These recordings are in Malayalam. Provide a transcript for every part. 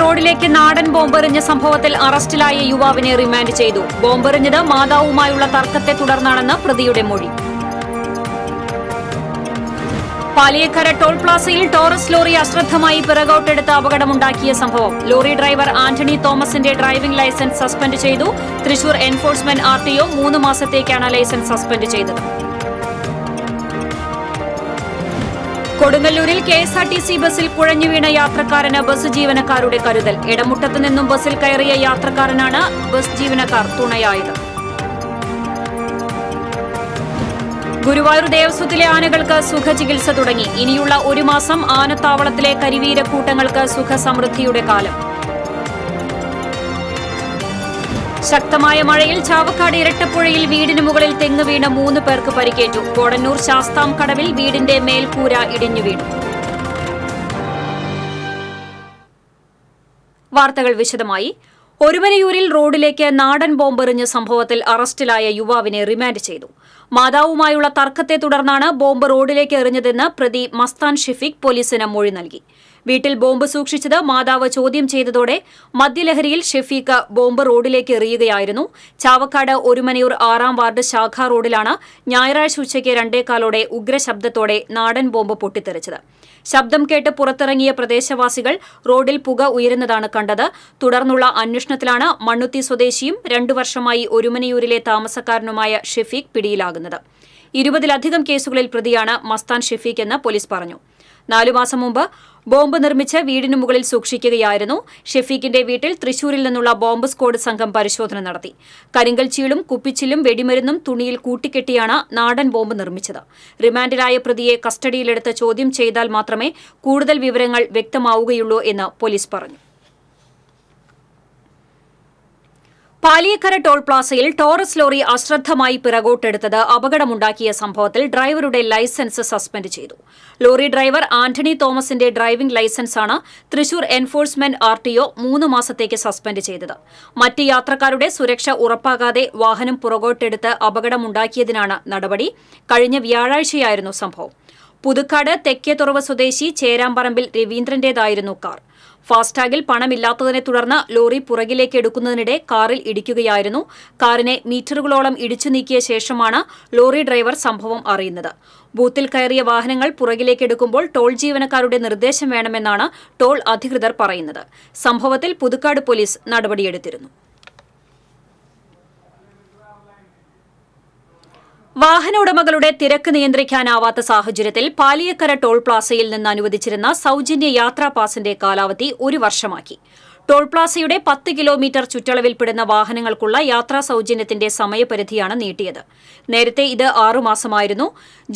റോഡിലേക്ക് നാടൻ ബോംബെറിഞ്ഞ സംഭവത്തിൽ അറസ്റ്റിലായ യുവാവിനെ റിമാൻഡ് ചെയ്തു ബോംബെറിഞ്ഞത് മാതാവുമായുള്ള തർക്കത്തെ തുടർന്നാണെന്ന് പ്രതിയുടെ മൊഴി പാലിയേക്കര ടോൾ പ്ലാസയിൽ ടോറസ് ലോറി അശ്രദ്ധമായി പിറകോട്ടെടുത്ത് അപകടമുണ്ടാക്കിയ സംഭവം ലോറി ഡ്രൈവർ ആന്റണി തോമസിന്റെ ഡ്രൈവിംഗ് ലൈസൻസ് സസ്പെൻഡ് ചെയ്തു തൃശൂർ എൻഫോഴ്സ്മെന്റ് ആർടിഒ മൂന്ന് മാസത്തേക്കാണ് ലൈസൻസ് സസ്പെൻഡ് ചെയ്തത് കൊടുങ്ങല്ലൂരിൽ K S R T C ബസ്സിൽ കുഴഞ്ഞു വീണ യാത്രക്കാരന് ബസ് ജീവനക്കാരുടെ കരുതൽ ഇടമുട്ടത്തു നിന്നും ബസ്സിൽ കയറിയ യാത്രക്കാരനാണ് ബസ് ജീവനക്കാർ തുണയായത് ഗുരുവായൂർ ദേവസ്വത്തിലെ ആനകൾക്ക് സുഖചികിത്സ തുടങ്ങി ഇനിയുള്ള ഒരു മാസം ആനത്താവളത്തിലെ കരിവീരക്കൂട്ടങ്ങൾക്ക് സുഖസമൃദ്ധിയുടെ കാലം ശക്തമായ മഴയിൽ ചാവക്കാട് ഇരട്ടപ്പുഴയിൽ വീടിന് മുകളിൽ തെങ്ങ് വീണ മൂന്ന് പേർക്ക് പരിക്കേറ്റു കോടന്നൂർ ശാസ്താം കടവിൽ വീടിന്റെ മേൽക്കൂര ഇടിഞ്ഞു വീണു വാർത്തകൾ വിശദമായി ഒരുമനയൂരിൽ റോഡിലേക്ക് നാടൻ ബോംബെറിഞ്ഞ സംഭവത്തിൽ അറസ്റ്റിലായ യുവാവിനെ റിമാൻഡ് ചെയ്തു മാതാവുമായുള്ള തർക്കത്തെ തുടർന്നാണ് ബോംബ് റോഡിലേക്ക് എറിഞ്ഞതെന്ന് പ്രതി മസ്താൻ ഷിഫിക് പോലീസിന് മൊഴി നൽകി വീട്ടിൽ ബോംബ് സൂക്ഷിച്ചത് മാതാവ് ചോദ്യം ചെയ്തതോടെ മദ്യലഹരിയിൽ ഷെഫീഖ് ബോംബ് റോഡിലേക്ക് എറിയുകയായിരുന്നു ചാവക്കാട് ഒരുമനയൂർ ആറാം വാർഡ് ശാഖ റോഡിലാണ് ഞായറാഴ്ച ഉച്ചയ്ക്ക് രണ്ടേകാലോടെ ഉഗ്രശബ്ദത്തോടെ നാടൻ ബോംബ് പൊട്ടിത്തെറിച്ചത് ശബ്ദം കേട്ട് പുറത്തിറങ്ങിയ പ്രദേശവാസികൾ റോഡിൽ പുക ഉയരുന്നതാണ് കണ്ടത് തുടർന്നുള്ള അന്വേഷണത്തിലാണ് മണ്ണുത്തി സ്വദേശിയും രണ്ടു വർഷമായി ഒരുമനയൂരിലെ താമസക്കാരനുമായ ഷെഫീഖ് പിടിയിലാകുന്നത് ഇരുപതിലധികം കേസുകളിൽ പ്രതിയാണ് മസ്താൻ ഷെഫീഖ് എന്ന് പോലീസ് പറഞ്ഞു നാലു മാസം മുമ്പ് ബോംബ് നിർമ്മിച്ച് വീടിനു മുകളിൽ സൂക്ഷിക്കുകയായിരുന്നു ഷെഫീഖിന്റെ വീട്ടിൽ തൃശൂരിൽ നിന്നുള്ള ബോംബ് സ്ക്വാഡ് സംഘം പരിശോധന നടത്തി ചീളും കുപ്പിച്ചിലും വെടിമരുന്നും തുണിയിൽ കൂട്ടിക്കെട്ടിയാണ് നാടൻ ബോംബ് നിർമ്മിച്ചത് റിമാൻഡിലായ പ്രതിയെ കസ്റ്റഡിയിലെടുത്ത് ചോദ്യം ചെയ്താൽ മാത്രമേ കൂടുതൽ വിവരങ്ങൾ വ്യക്തമാവുകയുള്ളൂ എന്ന് പോലീസ് പറഞ്ഞു പാലിയക്കര ടോൾ പ്ലാസയിൽ ടോറസ് ലോറി അശ്രദ്ധമായി പിറകോട്ടെടുത്തത് അപകടമുണ്ടാക്കിയ സംഭവത്തിൽ ഡ്രൈവറുടെ ലൈസൻസ് സസ്പെൻഡ് ചെയ്തു ലോറി ഡ്രൈവർ ആന്റണി തോമസിന്റെ ഡ്രൈവിംഗ് ലൈസൻസാണ് Thrissur enforcement R T O മൂന്ന് മാസത്തേക്ക് സസ്പെൻഡ് ചെയ്തത് മറ്റ് യാത്രക്കാരുടെ സുരക്ഷ ഉറപ്പാകാതെ വാഹനം പുറകോട്ടെടുത്ത് അപകടമുണ്ടാക്കിയതിനാണ് നടപടി കഴിഞ്ഞ വ്യാഴാഴ്ചയായിരുന്നു സംഭവം പുതുക്കാട് തെക്കേത്തുറവ് സ്വദേശി ചേരാമ്പറമ്പിൽ രവീന്ദ്രന്റേതായിരുന്നു കാർ ഫാസ്ടാഗിൽ പണമില്ലാത്തതിനെ തുടർന്ന് ലോറി പുറകിലേക്ക് എടുക്കുന്നതിനിടെ കാറിൽ ഇടിക്കുകയായിരുന്നു കാറിനെ മീറ്ററുകളോളം ഇടിച്ചു നീക്കിയ ശേഷമാണ് ലോറി ഡ്രൈവർ സംഭവം അറിയുന്നത് ബൂത്തിൽ കയറിയ വാഹനങ്ങൾ പുറകിലേക്ക് എടുക്കുമ്പോൾ ടോൾ ജീവനക്കാരുടെ നിർദ്ദേശം വേണമെന്നാണ് ടോൾ അധികൃതർ പറയുന്നത് സംഭവത്തിൽ പുതുക്കാട് പോലീസ് നടപടിയെടുത്തിരുന്നു വാഹന ഉടമകളുടെ തിരക്ക് നിയന്ത്രിക്കാനാവാത്ത സാഹചര്യത്തിൽ പാലിയക്കര ടോൾ പ്ലാസയിൽ നിന്ന് അനുവദിച്ചിരുന്ന സൗജന്യ യാത്രാ പാസിന്റെ കാലാവധി ഒരു വർഷമാക്കി ടോൾ പ്ലാസയുടെ പത്ത് കിലോമീറ്റർ ചുറ്റളവിൽപ്പെടുന്ന വാഹനങ്ങൾക്കുള്ള യാത്രാ സൌജന്യത്തിന്റെ സമയപരിധിയാണ് നീട്ടിയത് നേരത്തെ ഇത് ആറുമാസമായിരുന്നു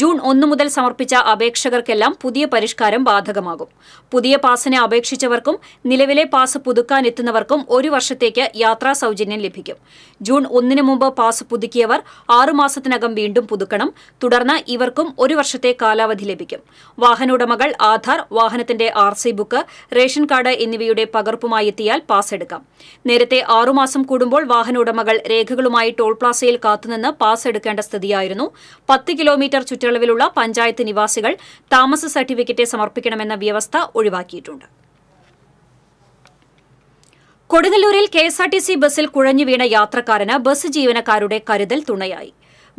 ജൂൺ ഒന്ന് മുതൽ സമർപ്പിച്ച അപേക്ഷകർക്കെല്ലാം പുതിയ പരിഷ്കാരം ബാധകമാകും പുതിയ പാസിനെ അപേക്ഷിച്ചവർക്കും നിലവിലെ പാസ് പുതുക്കാനെത്തുന്നവർക്കും ഒരു വർഷത്തേക്ക് യാത്രാ സൌജന്യം ലഭിക്കും ജൂൺ ഒന്നിന് മുമ്പ് പാസ് പുതുക്കിയവർ ആറുമാസത്തിനകം വീണ്ടും പുതുക്കണം തുടർന്ന് ഇവർക്കും ഒരു വർഷത്തെ കാലാവധി ലഭിക്കും വാഹനോടമകൾ ആധാർ വാഹനത്തിന്റെ ആർ ബുക്ക് റേഷൻ കാർഡ് എന്നിവയുടെ പകർപ്പുമായി എത്തിയാൽ പാസ് എടുക്കാം നേരത്തെ ആറുമാസം കൂടുമ്പോൾ വാഹന ഉടമകൾ രേഖകളുമായി ടോൾ പ്ലാസയിൽ കാത്തുനിന്ന് പാസ് എടുക്കേണ്ട സ്ഥിതിയായിരുന്നു പത്ത് കിലോമീറ്റർ ചുറ്റളവിലുള്ള പഞ്ചായത്ത് നിവാസികൾ താമസ സർട്ടിഫിക്കറ്റ് സമർപ്പിക്കണമെന്ന വ്യവസ്ഥ ഒഴിവാക്കിയിട്ടുണ്ട് കൊടുങ്ങല്ലൂരിൽ കെഎസ്ആർടിസി ബസിൽ ബസ്സിൽ കുഴഞ്ഞു വീണ യാത്രക്കാരന് ബസ് ജീവനക്കാരുടെ കരുതൽ തുണയായി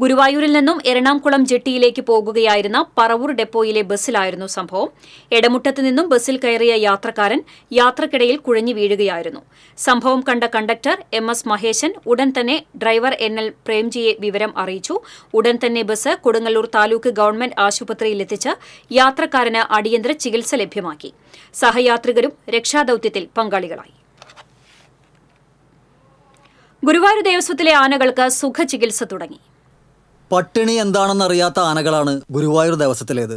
ഗുരുവായൂരിൽ നിന്നും എറണാകുളം ജെട്ടിയിലേക്ക് പോകുകയായിരുന്ന പറവൂർ ഡെപ്പോയിലെ ബസ്സിലായിരുന്നു സംഭവം എടമുട്ടത്ത് നിന്നും ബസ്സിൽ കയറിയ യാത്രക്കാരൻ യാത്രക്കിടയിൽ കുഴഞ്ഞു വീഴുകയായിരുന്നു സംഭവം കണ്ട കണ്ടക്ടർ എം എസ് മഹേശൻ ഉടൻ തന്നെ ഡ്രൈവർ എൻ എൽ പ്രേംജിയെ വിവരം അറിയിച്ചു ഉടൻ തന്നെ ബസ് കൊടുങ്ങല്ലൂർ താലൂക്ക് ഗവൺമെന്റ് ആശുപത്രിയിലെത്തിച്ച് യാത്രക്കാരന് അടിയന്തര ചികിത്സ ലഭ്യമാക്കി സഹയാത്രികരും രക്ഷാദൌത്യത്തിൽ പങ്കാളികളായി ഗുരുവായൂർ ദേവസ്വത്തിലെ ആനകൾക്ക് സുഖചികിത്സ തുടങ്ങി പട്ടിണി എന്താണെന്നറിയാത്ത ആനകളാണ് ഗുരുവായൂർ ദിവസത്തിലേത്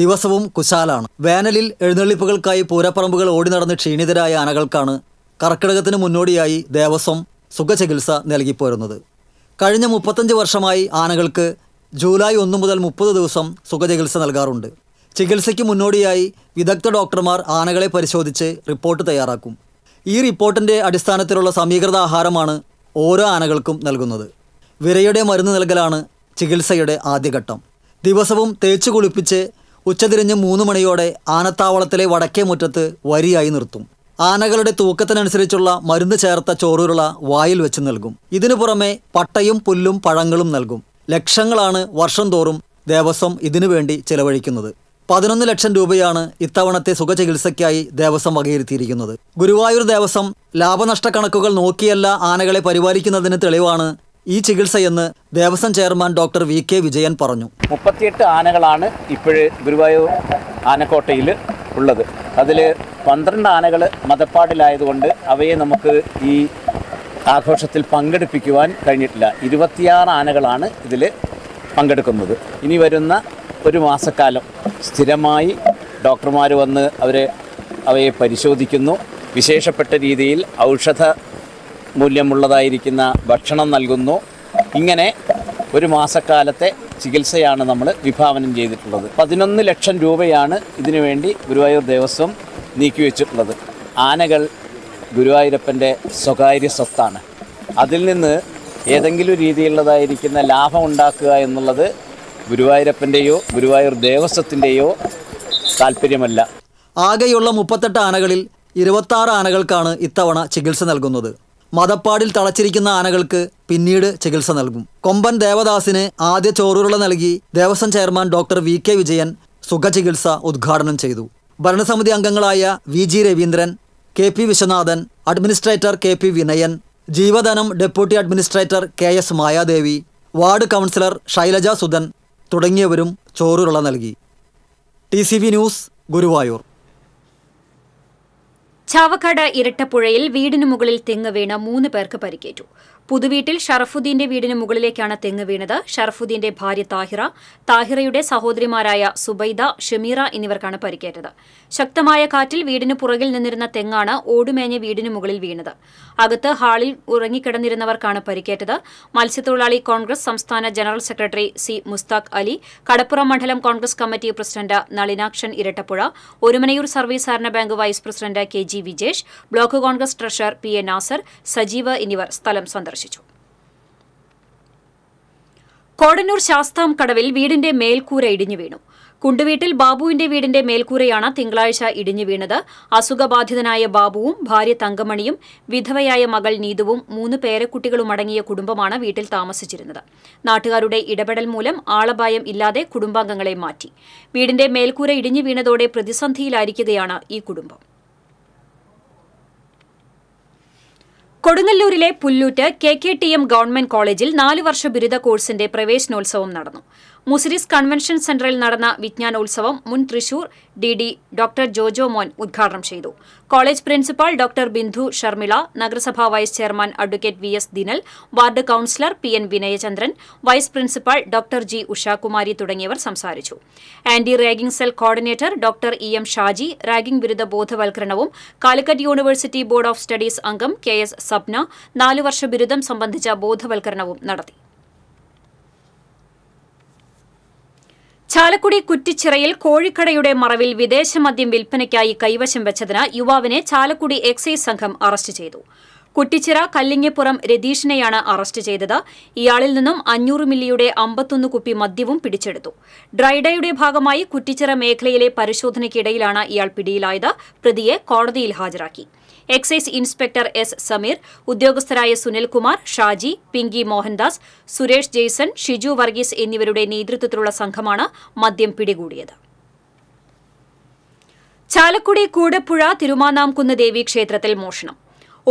ദിവസവും കുശാലാണ് വേനലിൽ എഴുന്നള്ളിപ്പുകൾക്കായി പൂരപ്പറമ്പുകൾ ഓടി നടന്ന് ക്ഷീണിതരായ ആനകൾക്കാണ് കർക്കിടകത്തിന് മുന്നോടിയായി ദേവസ്വം സുഖചികിത്സ നൽകിപ്പോരുന്നത് കഴിഞ്ഞ മുപ്പത്തഞ്ച് വർഷമായി ആനകൾക്ക് ജൂലൈ ഒന്നു മുതൽ മുപ്പത് ദിവസം സുഖചികിത്സ നൽകാറുണ്ട് ചികിത്സയ്ക്ക് മുന്നോടിയായി വിദഗ്ധ ഡോക്ടർമാർ ആനകളെ പരിശോധിച്ച് റിപ്പോർട്ട് തയ്യാറാക്കും ഈ റിപ്പോർട്ടിൻ്റെ അടിസ്ഥാനത്തിലുള്ള സമീകൃത ആഹാരമാണ് ഓരോ ആനകൾക്കും നൽകുന്നത് വിരയുടെ മരുന്ന് നൽകലാണ് ചികിത്സയുടെ ആദ്യഘട്ടം ദിവസവും തേച്ചു കുളിപ്പിച്ച് ഉച്ചതിരിഞ്ഞ് മൂന്ന് മണിയോടെ ആനത്താവളത്തിലെ വടക്കേ മുറ്റത്ത് വരിയായി നിർത്തും ആനകളുടെ തൂക്കത്തിനനുസരിച്ചുള്ള മരുന്ന് ചേർത്ത ചോറുരുള വായിൽ വെച്ച് നൽകും ഇതിനു പുറമെ പട്ടയും പുല്ലും പഴങ്ങളും നൽകും ലക്ഷങ്ങളാണ് വർഷം തോറും ദേവസ്വം ഇതിനു വേണ്ടി ചെലവഴിക്കുന്നത് പതിനൊന്ന് ലക്ഷം രൂപയാണ് ഇത്തവണത്തെ സുഖചികിത്സയ്ക്കായി ദേവസ്വം വകയിരുത്തിയിരിക്കുന്നത് ഗുരുവായൂർ ദേവസ്വം ലാഭനഷ്ട കണക്കുകൾ നോക്കിയല്ല ആനകളെ പരിപാലിക്കുന്നതിന് തെളിവാണ് ഈ ചികിത്സയെന്ന് Devaswom chairman doctor V K Vijayan പറഞ്ഞു മുപ്പത്തിയെട്ട് ആനകളാണ് ഇപ്പോഴേ ഗുരുവായൂർ ആനക്കോട്ടയിൽ ഉള്ളത് അതിൽ പന്ത്രണ്ട് ആനകൾ മതപ്പാടിലായതുകൊണ്ട് അവയെ നമുക്ക് ഈ ആഘോഷത്തിൽ പങ്കെടുപ്പിക്കുവാൻ കഴിഞ്ഞിട്ടില്ല ഇരുപത്തിയാറ് ആനകളാണ് ഇതിൽ പങ്കെടുക്കുന്നത് ഇനി വരുന്ന ഒരു മാസക്കാലം സ്ഥിരമായി ഡോക്ടർമാർ വന്ന് അവരെ അവയെ പരിശോധിക്കുന്നു വിശേഷപ്പെട്ട രീതിയിൽ ഔഷധ മൂല്യമുള്ളതായിരിക്കുന്ന ഭക്ഷണം നൽകുന്നു ഇങ്ങനെ ഒരു മാസക്കാലത്തെ ചികിത്സയാണ് നമ്മൾ വിഭാവനം ചെയ്തിട്ടുള്ളത് പതിനൊന്ന് ലക്ഷം രൂപയാണ് ഇതിനുവേണ്ടി ഗുരുവായൂർ ദേവസ്വം നീക്കിവെച്ചിട്ടുള്ളത് ആനകൾ ഗുരുവായൂരപ്പൻ്റെ സ്വകാര്യ സ്വത്താണ് അതിൽ നിന്ന് ഏതെങ്കിലും രീതിയിലുള്ളതായിരിക്കുന്ന ലാഭം ഉണ്ടാക്കുക എന്നുള്ളത് ഗുരുവായൂരപ്പൻ്റെയോ ഗുരുവായൂർ ദേവസ്വത്തിൻ്റെയോ താല്പര്യമല്ല ആകെയുള്ള മുപ്പത്തെട്ട് ആനകളിൽ ഇരുപത്താറ് ആനകൾക്കാണ് ഇത്തവണ ചികിത്സ നൽകുന്നത് മതപ്പാടിൽ തളച്ചിരിക്കുന്ന ആനകൾക്ക് പിന്നീട് ചികിത്സ നൽകും കൊമ്പൻ ദേവദാസിന് ആദ്യ ചോറുകള നൽകി Devaswom chairman doctor V K Vijayan സുഖചികിത്സ ഉദ്ഘാടനം ചെയ്തു ഭരണസമിതി അംഗങ്ങളായ V G Raveendran K P Viswanathan administrator K P Vinayan ജീവധനം deputy administrator K S Mayadevi ward councillor Shailaja Sudhan തുടങ്ങിയവരും ചോറുകള നൽകി ടി ന്യൂസ് ഗുരുവായൂർ ചാവക്കാട് ഇരട്ടപ്പുഴയിൽ വീടിനു മുകളിൽ തെങ്ങ് വീണ മൂന്ന് പേർക്ക് പരിക്കേറ്റു പുതുവീട്ടിൽ ഷറഫുദ്ദീന്റെ വീടിന് മുകളിലേക്കാണ് തെങ്ങ് വീണത് ഷറഫുദ്ദീന്റെ ഭാര്യ താഹിറ താഹിറയുടെ സഹോദരിമാരായ സുബൈദ ഷമീറ എന്നിവർക്കാണ് പരിക്കേറ്റത് ശക്തമായ കാറ്റിൽ വീടിന് പുറകിൽ നിന്നിരുന്ന തെങ്ങാണ് ഓടുമേഞ്ഞ് വീടിന് മുകളിൽ വീണത് അകത്ത് ഹാളിൽ ഉറങ്ങിക്കിടന്നിരുന്നവർക്കാണ് പരിക്കേറ്റത് മത്സ്യത്തൊഴിലാളി കോൺഗ്രസ് സംസ്ഥാന general secretary C Musthaq Ali Kadappuram മണ്ഡലം Congress committee president Nalinakshan Irattapuzha Orumanayur service സഹകരണ bank vice president K G Vijesh block Congress treasurer P A Nasar Sajeev എന്നിവർ സ്ഥലം സന്ദർശിച്ചു സന്ദർശിച്ചു കോടന്നൂർ ശാസ്താം കടവിൽ വീടിന്റെ മേൽക്കൂര ഇടിഞ്ഞു വീണു കുണ്ടുവീട്ടിൽ ബാബുവിന്റെ വീടിന്റെ മേൽക്കൂരയാണ് തിങ്കളാഴ്ച ഇടിഞ്ഞു വീണത് അസുഖബാധിതനായ ബാബുവും ഭാര്യ തങ്കമണിയും വിധവയായ മകൾ നീതുവും മൂന്ന് പേരക്കുട്ടികളുമടങ്ങിയ കുടുംബമാണ് വീട്ടിൽ താമസിച്ചിരുന്നത് നാട്ടുകാരുടെ ഇടപെടൽ മൂലം ആളപായം ഇല്ലാതെ കുടുംബാംഗങ്ങളെ മാറ്റി വീടിന്റെ മേൽക്കൂര ഇടിഞ്ഞു വീണതോടെ പ്രതിസന്ധിയിലായിരിക്കുകയാണ് ഈ കുടുംബം കൊടുങ്ങല്ലൂരിലെ Pullut K K T M government കോളേജിൽ നാലു വർഷ ബിരുദ കോഴ്സിന്റെ പ്രവേശനോത്സവം നടന്നു മുസിരിസ് കൺവെൻഷൻ സെന്ററിൽ നടന്ന വിജ്ഞാനോത്സവം മുൻ Thrissur D D doctor Jojo Mon ഉദ്ഘാടനം ചെയ്തു college principal doctor Bindu Sharmila നഗരസഭാ vice chairman advocate V S Dinal ward councillor P N Vinayachandran vice principal doctor G Ushakumari തുടങ്ങിയവർ സംസാരിച്ചു anti ragging cell coordinator doctor E M Shaji ragging വിരുദ്ധ ബോധവൽക്കരണവും Calicut university board of studies അംഗം കെ എസ് സപ്ന നാലുവർഷ ബിരുദം സംബന്ധിച്ച ബോധവൽക്കരണവും നടത്തി ചാലക്കുടി കുറ്റിച്ചിറയിൽ കോഴിക്കടയുടെ മറവിൽ വിദേശ മദ്യം വിൽപ്പനയ്ക്കായി കൈവശം വെച്ചതിന് യുവാവിനെ ചാലക്കുടി എക്സൈസ് സംഘം അറസ്റ്റ് ചെയ്തു കുറ്റിച്ചിറ കല്ലിങ്ങപ്പുറം രതീഷിനെയാണ് അറസ്റ്റ് ചെയ്തത് ഇയാളിൽ നിന്നും അഞ്ഞൂറ് മില്ലിയുടെ അമ്പത്തൊന്ന് കുപ്പി മദ്യവും പിടിച്ചെടുത്തു ഡ്രൈഡേയുടെ ഭാഗമായി കുറ്റിച്ചിറ മേഖലയിലെ പരിശോധനയ്ക്കിടയിലാണ് ഇയാൾ പിടിയിലായത് പ്രതിയെ കോടതിയിൽ ഹാജരാക്കി എക്സൈസ് ഇൻസ്പെക്ടർ എസ് സമീർ ഉദ്യോഗസ്ഥരായ സുനിൽകുമാർ ഷാജി പിങ്കി മോഹൻദാസ് സുരേഷ് ജെയ്സൺ ഷിജു വർഗീസ് എന്നിവരുടെ നേതൃത്വത്തിലുള്ള സംഘമാണ് മദ്യം പിടികൂടിയത് ചാലക്കുടി കൂടപ്പുഴ തിരുമാനാംകുന്ന് ക്ഷേത്രത്തിൽ മോഷണം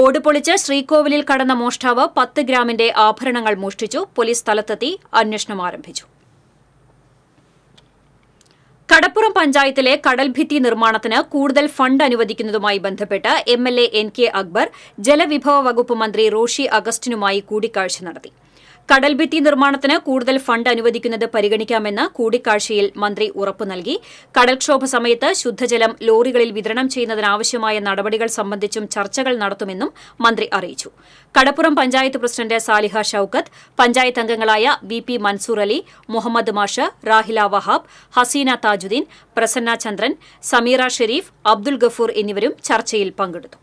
ഓട് പൊളിച്ച് ശ്രീകോവിലിൽ കടന്ന മോഷ്ടാവ് പത്ത് ഗ്രാമിന്റെ ആഭരണങ്ങൾ മോഷ്ടിച്ചു പോലീസ് സ്ഥലത്തെത്തി അന്വേഷണം ആരംഭിച്ചു കടപ്പുറം പഞ്ചായത്തിലെ കടൽഭിത്തി നിർമ്മാണത്തിന് കൂടുതൽ ഫണ്ട് അനുവദിക്കുന്നതുമായി ബന്ധപ്പെട്ട് M L A N K Akbar ജലവിഭവ വകുപ്പ് മന്ത്രി റോഷി അഗസ്റ്റിനുമായി കൂടിക്കാഴ്ച നടത്തി കടൽഭിത്തി നിർമ്മാണത്തിന് കൂടുതൽ ഫണ്ട് അനുവദിക്കുന്നത് പരിഗണിക്കാമെന്ന് കൂടിക്കാഴ്ചയിൽ മന്ത്രി ഉറപ്പു നൽകി കടൽക്ഷോഭ സമയത്ത് ശുദ്ധജലം ലോറികളിൽ വിതരണം ചെയ്യുന്നതിനാവശ്യമായ നടപടികൾ സംബന്ധിച്ചും ചർച്ചകൾ നടത്തുമെന്നും മന്ത്രി അറിയിച്ചു കടപ്പുറം പഞ്ചായത്ത് പ്രസിഡന്റ് സാലിഹ ഷൌക്കത്ത് പഞ്ചായത്ത് അംഗങ്ങളായ വി പി മൻസൂർ അലി മുഹമ്മദ് മാഷ റാഹില വഹാബ് ഹസീന താജുദ്ദീൻ പ്രസന്ന ചന്ദ്രൻ സമീറ ഷെരീഫ് അബ്ദുൽ ഗഫൂർ എന്നിവരും ചർച്ചയിൽ പങ്കെടുത്തു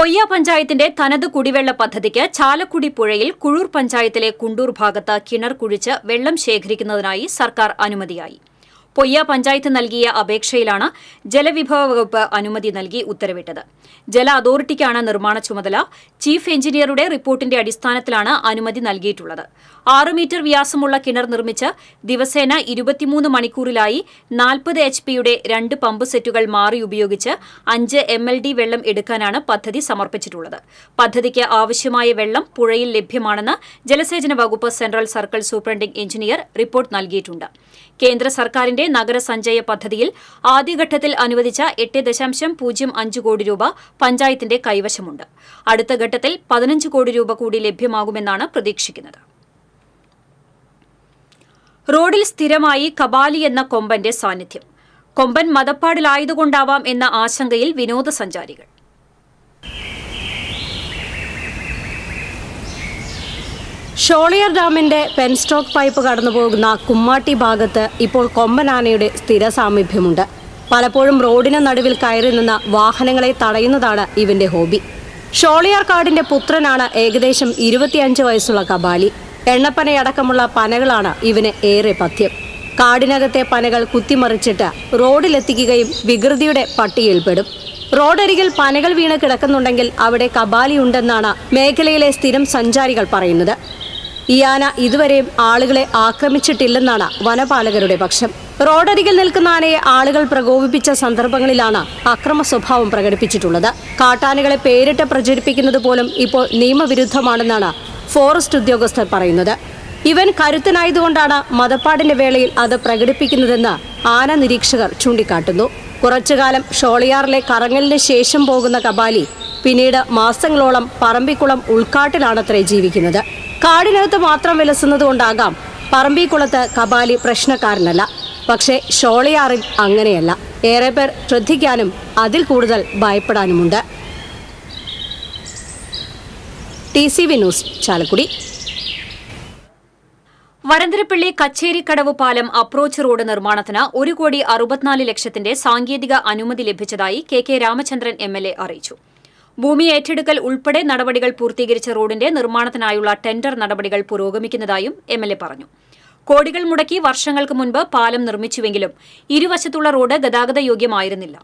കൊയ്യ പഞ്ചായത്തിന്റെ തനത് കുടിവെള്ള പദ്ധതിക്ക് ചാലക്കുടി പുഴയിൽ കുഴൂർ പഞ്ചായത്തിലെ കുണ്ടൂർ ഭാഗത്ത് കിണർ കുഴിച്ച് വെള്ളം ശേഖരിക്കുന്നതിനായി സർക്കാർ അനുമതിയായി പൊയ്യ പഞ്ചായത്ത് നൽകിയ അപേക്ഷയിലാണ് ജലവിഭവ വകുപ്പ് അനുമതി നൽകി ഉത്തരവിട്ടത് ജല അതോറിറ്റിക്കാണ് നിർമ്മാണ ചുമതല ചീഫ് എഞ്ചിനീയറുടെ റിപ്പോർട്ടിന്റെ അടിസ്ഥാനത്തിലാണ് അനുമതി നൽകിയിട്ടുള്ളത് ആറ് മീറ്റർ വ്യാസമുള്ള കിണർ നിർമ്മിച്ച് ദിവസേന ഇരുപത്തിമൂന്ന് മണിക്കൂറിലായി നാൽപ്പത് എച്ച് പിയുടെ രണ്ട് പമ്പ് സെറ്റുകൾ മാറി ഉപയോഗിച്ച് അഞ്ച് എം എൽ ഡി വെള്ളം എടുക്കാനാണ് പദ്ധതി സമർപ്പിച്ചിട്ടുള്ളത് പദ്ധതിക്ക് ആവശ്യമായ വെള്ളം പുഴയിൽ ലഭ്യമാണെന്ന് ജലസേചന വകുപ്പ് central circle superintending engineer report നൽകിയിട്ടുണ്ട് കേന്ദ്ര സർക്കാരിന്റെ നഗരസഞ്ചയ പദ്ധതിയിൽ ആദ്യഘട്ടത്തിൽ അനുവദിച്ച എട്ട് ദശാംശം പൂജ്യം അഞ്ച് കോടി രൂപ പഞ്ചായത്തിന്റെ കൈവശമുണ്ട് അടുത്ത ഘട്ടത്തിൽ പതിനഞ്ച് കോടി രൂപ കൂടി ലഭ്യമാകുമെന്നാണ് പ്രതീക്ഷിക്കുന്നത് റോഡിൽ സ്ഥിരമായി കബാലി എന്ന കൊമ്പന്റെ സാന്നിധ്യം കൊമ്പൻ മതപ്പാടിലായതുകൊണ്ടാവാം എന്ന ആശങ്കയിൽ വിനോദസഞ്ചാരികൾ ഷോളിയർ ഡാമിന്റെ പെൻസ്റ്റോക്ക് പൈപ്പ് കടന്നുപോകുന്ന കുമ്മാട്ടി ഭാഗത്ത് ഇപ്പോൾ കൊമ്പനാനയുടെ സ്ഥിര സാമീപ്യമുണ്ട് പലപ്പോഴും റോഡിന് നടുവിൽ കയറി നിന്ന വാഹനങ്ങളെ തടയുന്നതാണ് ഇവന്റെ ഹോബി ഷോളിയാർക്കാടിന്റെ പുത്രനാണ് ഏകദേശം ഇരുപത്തിയഞ്ച് വയസ്സുള്ള കബാലി എണ്ണപ്പനയടക്കമുള്ള പനകളാണ് ഇവന് ഏറെ പഥ്യം കാടിനകത്തെ പനകൾ കുത്തിമറിച്ചിട്ട് റോഡിലെത്തിക്കുകയും വികൃതിയുടെ പട്ടികയിൽപ്പെടും റോഡരികിൽ പനകൾ വീണ് കിടക്കുന്നുണ്ടെങ്കിൽ അവിടെ കബാലിയുണ്ടെന്നാണ് മേഖലയിലെ സ്ഥിരം സഞ്ചാരികൾ പറയുന്നത് ഈ ആന ഇതുവരെയും ആളുകളെ ആക്രമിച്ചിട്ടില്ലെന്നാണ് വനപാലകരുടെ പക്ഷം റോഡരികിൽ നിൽക്കുന്ന ആനയെ ആളുകൾ പ്രകോപിപ്പിച്ച സന്ദർഭങ്ങളിലാണ് അക്രമ സ്വഭാവം പ്രകടിപ്പിച്ചിട്ടുള്ളത് കാട്ടാനകളെ പേരിട്ട് പ്രചരിപ്പിക്കുന്നത് പോലും ഇപ്പോൾ നിയമവിരുദ്ധമാണെന്നാണ് ഫോറസ്റ്റ് ഉദ്യോഗസ്ഥർ പറയുന്നത് ഇവൻ കരുത്തനായതുകൊണ്ടാണ് മതപ്പാടിന്റെ വേളയിൽ അത് പ്രകടിപ്പിക്കുന്നതെന്ന് ആന നിരീക്ഷകർ ചൂണ്ടിക്കാട്ടുന്നു കുറച്ചുകാലം ഷോളിയാറിലെ കറങ്ങലിന് ശേഷം പോകുന്ന കപാലി പിന്നീട് മാസങ്ങളോളം പറമ്പിക്കുളം ഉൾക്കാട്ടിലാണത്രേ ജീവിക്കുന്നത് കാടിനകത്ത് മാത്രം വിലസുന്നത് കൊണ്ടാകാം പറമ്പിക്കുളത്ത് കപാലി പ്രശ്നക്കാരനല്ല പക്ഷേ ഷോളയാറിൽ അങ്ങനെയല്ല ഏറെ പേർ ശ്രദ്ധിക്കാനും അതിൽ കൂടുതൽ ഭയപ്പെടാനുമുണ്ട് T C V news Chalakudy Varantharappilly Kacherikadavu പാലം അപ്രോച്ച് റോഡ് നിർമ്മാണത്തിന് ഒരു കോടി അറുപത്തിനാല് ലക്ഷത്തിന്റെ സാങ്കേതിക അനുമതി ലഭിച്ചതായി K K Ramachandran M L A അറിയിച്ചു ഭൂമി ഏറ്റെടുക്കൽ ഉൾപ്പെടെ നടപടികൾ പൂർത്തീകരിച്ച റോഡിന്റെ നിർമ്മാണത്തിനായുള്ള ടെൻഡർ നടപടികൾ പുരോഗമിക്കുന്നതായും എം പറഞ്ഞു കോടികൾ മുടക്കി വർഷങ്ങൾക്ക് മുൻപ് പാലം നിർമ്മിച്ചുവെങ്കിലും ഇരുവശത്തുള്ള റോഡ് ഗതാഗത യോഗ്യമായിരുന്നില്ല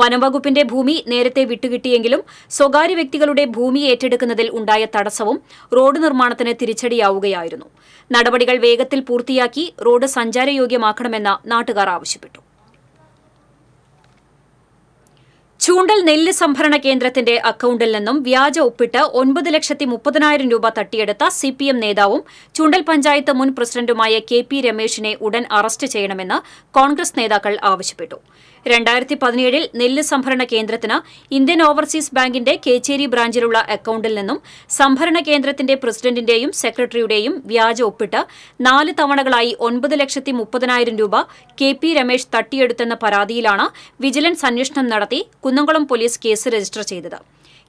വനംവകുപ്പിന്റെ ഭൂമി നേരത്തെ വിട്ടുകിട്ടിയെങ്കിലും സ്വകാര്യ വ്യക്തികളുടെ ഭൂമി ഏറ്റെടുക്കുന്നതിൽ ഉണ്ടായ തടസ്സവും റോഡ് നിർമ്മാണത്തിന് തിരിച്ചടിയാവുകയായിരുന്നു നടപടികൾ വേഗത്തിൽ പൂർത്തിയാക്കി റോഡ് സഞ്ചാരയോഗ്യമാക്കണമെന്ന് നാട്ടുകാർ ആവശ്യപ്പെട്ടു ചൂണ്ടൽ നെല്ല് സംഭരണ കേന്ദ്രത്തിന്റെ അക്കൌണ്ടിൽ നിന്നും വ്യാജ ഒപ്പിട്ട് ഒൻപത് ലക്ഷത്തി മുപ്പതിനായിരം രൂപ തട്ടിയെടുത്ത സി പി എം നേതാവും ചൂണ്ടൽ പഞ്ചായത്ത് മുൻ പ്രസിഡന്റുമായ കെ പി രമേശിനെ ഉടൻ അറസ്റ്റ് ചെയ്യണമെന്ന് കോൺഗ്രസ് നേതാക്കൾ ആവശ്യപ്പെട്ടു രണ്ടായിരത്തി പതിനേഴിൽ നെല്ല് സംഭരണ കേന്ദ്രത്തിന് ഇന്ത്യൻ ഓവർസീസ് ബാങ്കിന്റെ കേച്ചേരി ബ്രാഞ്ചിലുള്ള അക്കൌണ്ടിൽ നിന്നും സംഭരണ കേന്ദ്രത്തിന്റെ പ്രസിഡന്റിന്റെയും സെക്രട്ടറിയുടെയും വ്യാജ ഒപ്പിട്ട് നാല് തവണകളായി ഒൻപത് ലക്ഷത്തി മുപ്പതിനായിരം രൂപ കെ പി രമേശ് തട്ടിയെടുത്തെന്ന പരാതിയിലാണ് വിജിലൻസ് അന്വേഷണം നടത്തി കുന്ന കുന്നംകുളം പോലീസ് കേസ് രജിസ്റ്റർ ചെയ്തത്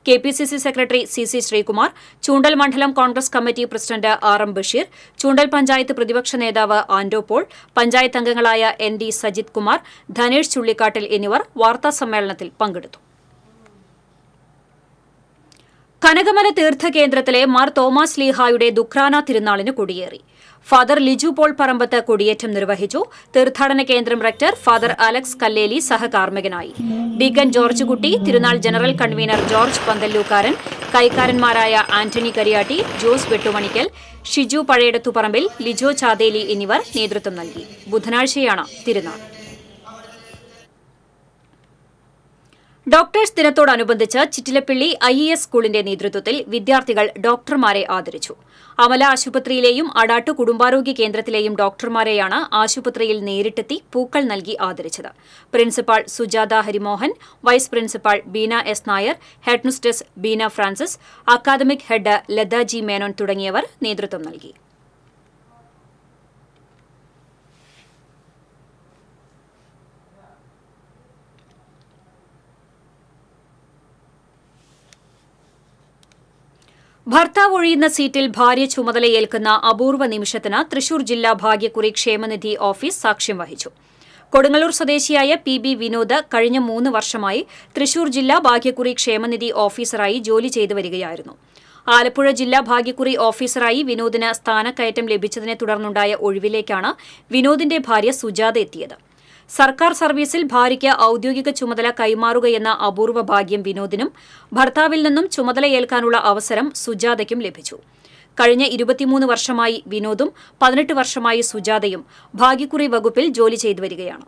K P C C secretary C C Sreekumar Choondal മണ്ഡലം Congress committee president R M Basheer Choondal panchayat പ്രതിപക്ഷ നേതാവ് ആൻഡോ പോൾ പഞ്ചായത്ത് അംഗങ്ങളായ എൻ ഡി സജിത് കുമാർ ധനേഷ് ചുള്ളിക്കാട്ടിൽ എന്നിവർ വാർത്താ സമ്മേളനത്തിൽ പങ്കെടുത്തു കനകമല തീർത്ഥ കേന്ദ്രത്തിലെ മാർ തോമസ് ലീഹായുടെ ദുഖ്രാന തിരുനാളിന് കൊടിയേറി ഫാദർ ലിജു പോൾ പറമ്പത്ത് കൊടിയേറ്റം നിർവഹിച്ചു തീർത്ഥാടന കേന്ദ്രം റക്ടർ ഫാദർ അലക്സ് കല്ലേലി സഹകാർമ്മികനായി ഡീക്കൻ ജോർജ് കുട്ടി തിരുനാൾ ജനറൽ കൺവീനർ ജോർജ് പന്തല്ലൂക്കാരൻ കൈക്കാരന്മാരായ ആന്റണി കരിയാട്ടി ജോസ് വെട്ടുമണിക്കൽ ഷിജു പഴയടത്തുപറമ്പിൽ ലിജോ ചാതേലി എന്നിവർ നേതൃത്വം നൽകി ബുധനാഴ്ചയാണ് തിരുനാൾ ഡോക്ടേഴ്സ് ദിനത്തോടനുബന്ധിച്ച് ചിറ്റിലപ്പിള്ളി ഐ ഇ എസ് സ്കൂളിന്റെ നേതൃത്വത്തിൽ വിദ്യാർത്ഥികൾ ഡോക്ടർമാരെ ആദരിച്ചു അമല ആശുപത്രിയിലെയും അടാട്ട് കുടുംബാരോഗ്യ കേന്ദ്രത്തിലെയും ഡോക്ടർമാരെയാണ് ആശുപത്രിയിൽ നേരിട്ടെത്തി പൂക്കൾ നൽകി ആദരിച്ചത് principal Sujatha Harimohan vice principal Beena S Nair headmistress Beena Francis academic head Lathaji Menon തുടങ്ങിയവർ നേതൃത്വം നൽകി ഭർത്താവ് ഒഴിയുന്ന സീറ്റിൽ ഭാര്യ ചുമതലയേൽക്കുന്ന അപൂർവ നിമിഷത്തിന് തൃശൂർ ജില്ലാ ഭാഗ്യക്കുറി ക്ഷേമനിധി ഓഫീസ് സാക്ഷ്യം വഹിച്ചു കൊടുങ്ങല്ലൂർ സ്വദേശിയായ പി ബി വിനോദ് കഴിഞ്ഞ മൂന്ന് വർഷമായി തൃശൂർ ജില്ലാ ഭാഗ്യക്കുറി ക്ഷേമനിധി ഓഫീസറായി ജോലി ചെയ്തു വരികയായിരുന്നു ആലപ്പുഴ ജില്ലാ ഭാഗ്യക്കുറി ഓഫീസറായി വിനോദിന് സ്ഥാനക്കയറ്റം ലഭിച്ചതിനെ തുടർന്നുണ്ടായ ഒഴിവിലേക്കാണ് വിനോദിന്റെ ഭാര്യ സുജാത എത്തിയത് സർക്കാർ സർവീസിൽ ഭാര്യയ്ക്ക് ഔദ്യോഗിക ചുമതല കൈമാറുകയെന്ന അപൂർവ ഭാഗ്യം വിനോദിനും ഭർത്താവിൽ നിന്നും ചുമതല ഏൽക്കാനുള്ള അവസരം സുജാതയ്ക്കും ലഭിച്ചു കഴിഞ്ഞ ഇരുപത്തിമൂന്ന് വർഷമായി വിനോദും പതിനെട്ട് വർഷമായി സുജാതയും ഭാഗ്യക്കുറി വകുപ്പിൽ ജോലി ചെയ്തു വരികയാണ്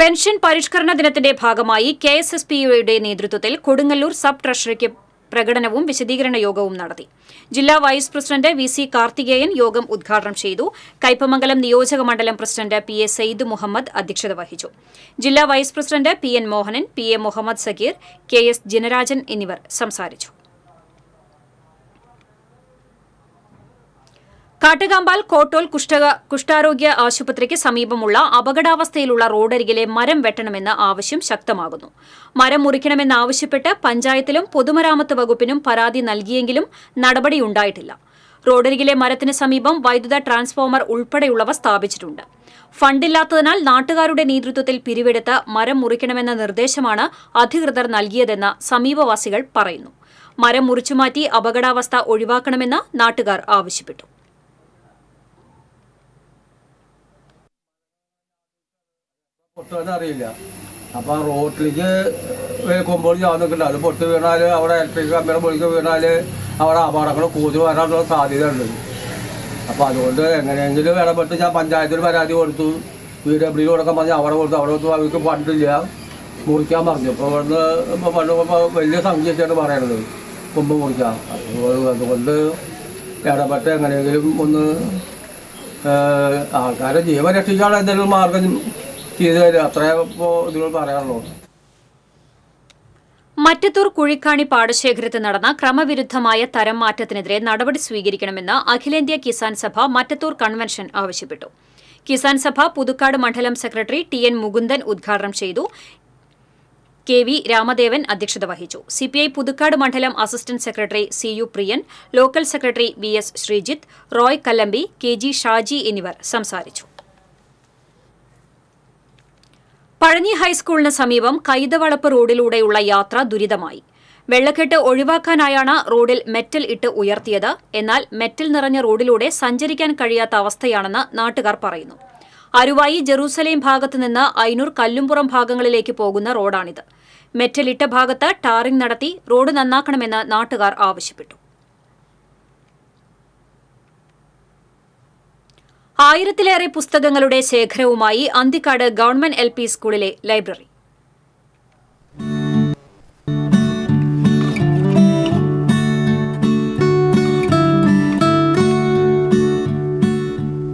പെൻഷൻ പരിഷ്കരണ ദിനത്തിന്റെ ഭാഗമായി കെ എസ് എസ് യുടെ നേതൃത്വത്തിൽ കൊടുങ്ങല്ലൂർ സബ് ട്രഷറിക്ക് പ്രകടനവും വിശദീകരണ യോഗവും നടത്തി ജില്ലാ vice president V C Karthikeyan യോഗം ഉദ്ഘാടനം ചെയ്തു കൈപ്പമംഗലം നിയോജക മണ്ഡലം president P A Sayyid Muhammad അധ്യക്ഷത വഹിച്ചു ജില്ലാ vice president P N Mohanan P A Muhammad Sagheer K S Jinarajan എന്നിവർ സംസാരിച്ചു കാട്ടുകാമ്പാൽ കോട്ടോൽ കുഷ്ഠാരോഗ്യ ആശുപത്രിക്ക് സമീപമുള്ള അപകടാവസ്ഥയിലുള്ള റോഡരികിലെ മരം വെട്ടണമെന്ന ആവശ്യം ശക്തമാകുന്നു മരം മുറിക്കണമെന്നാവശ്യപ്പെട്ട് പഞ്ചായത്തിലും പൊതുമരാമത്ത് വകുപ്പിനും പരാതി നൽകിയെങ്കിലും നടപടിയുണ്ടായിട്ടില്ല റോഡരികിലെ മരത്തിന് സമീപം വൈദ്യുത ട്രാൻസ്ഫോമർ ഉൾപ്പെടെയുള്ളവ സ്ഥാപിച്ചിട്ടുണ്ട് ഫണ്ടില്ലാത്തതിനാൽ നാട്ടുകാരുടെ നേതൃത്വത്തിൽ പിരിവെടുത്ത് മരം മുറിക്കണമെന്ന നിർദ്ദേശമാണ് അധികൃതർ നൽകിയതെന്ന് സമീപവാസികൾ പറയുന്നു മരം മുറിച്ചുമാറ്റി അപകടാവസ്ഥ ഒഴിവാക്കണമെന്ന് നാട്ടുകാർ ആവശ്യപ്പെട്ടു പൊട്ടു അതറിയില്ല അപ്പോൾ റോട്ടിലേക്ക് കൊമ്പോൾ ചാന്നിട്ടുണ്ട് അത് പൊട്ട് വീണാൽ അവിടെ ഇലക്ട്രിക് കമ്പനി പൊളിക്ക് വീണാൽ അവിടെ അപകടങ്ങൾ കൂതി വരാനുള്ള സാധ്യത ഉണ്ട് അപ്പം അതുകൊണ്ട് എങ്ങനെയെങ്കിലും ഇടപെട്ട് ഞാൻ പഞ്ചായത്തിൽ പരാതി കൊടുത്തു പി ഡബ്ല്യു കൊടുക്കാൻ പറഞ്ഞ് അവിടെ കൊടുത്തു അവിടെ കൊടുത്തു അവർക്ക് പണ്ടില്ല മുറിക്കാൻ പറഞ്ഞു ഇപ്പോൾ ഇപ്പോൾ പണ്ട് വലിയ സംഖ്യയൊക്കെയാണ് പറയുന്നത് കൊമ്പ് മുറിക്കാം അതുകൊണ്ട് ഇടപെട്ട് എങ്ങനെയെങ്കിലും ഒന്ന് ആൾക്കാരെ ജീവൻ രക്ഷിക്കാനുള്ള എന്തെങ്കിലും മാർഗം മറ്റത്തൂർ കുഴിക്കാണി പാടശേഖരത്ത് നടന്ന ക്രമവിരുദ്ധമായ തരം മാറ്റത്തിനെതിരെ നടപടി സ്വീകരിക്കണമെന്ന് അഖിലേന്ത്യാ കിസാൻ സഭ മറ്റത്തൂർ കൺവെൻഷൻ ആവശ്യപ്പെട്ടു കിസാൻ സഭ പുതുക്കാട് മണ്ഡലം സെക്രട്ടറി ടി എൻ മുകുന്ദൻ ഉദ്ഘാടനം ചെയ്തു കെ വി രാമദേവൻ അധ്യക്ഷത വഹിച്ചു സിപിഐ പുതുക്കാട് മണ്ഡലം assistant secretary C U Priyan local secretary V S Sreejith Roy Kallambi K G Shaji എന്നിവർ സംസാരിച്ചു പഴഞ്ഞി ഹൈസ്കൂളിന് സമീപം കൈതവളപ്പ് റോഡിലൂടെയുള്ള യാത്ര ദുരിതമായി വെള്ളക്കെട്ട് ഒഴിവാക്കാനായാണ് റോഡിൽ മെറ്റൽ ഇട്ട് ഉയർത്തിയത് എന്നാൽ മെറ്റൽ നിറഞ്ഞ റോഡിലൂടെ സഞ്ചരിക്കാൻ കഴിയാത്ത അവസ്ഥയാണെന്ന് നാട്ടുകാർ പറയുന്നു അരുവായി ജെറൂസലേം ഭാഗത്തു നിന്ന് അയിനൂർ കല്ലുംപുറം ഭാഗങ്ങളിലേക്ക് പോകുന്ന റോഡാണിത് മെറ്റലിട്ട ഭാഗത്ത് ടാറിംഗ് നടത്തി റോഡ് നന്നാക്കണമെന്ന് നാട്ടുകാർ ആവശ്യപ്പെട്ടു ആയിരത്തിലേറെ പുസ്തകങ്ങളുടെ ശേഖരവുമായി അന്തിക്കാട് ഗവൺമെന്റ് എൽ സ്കൂളിലെ ലൈബ്രറി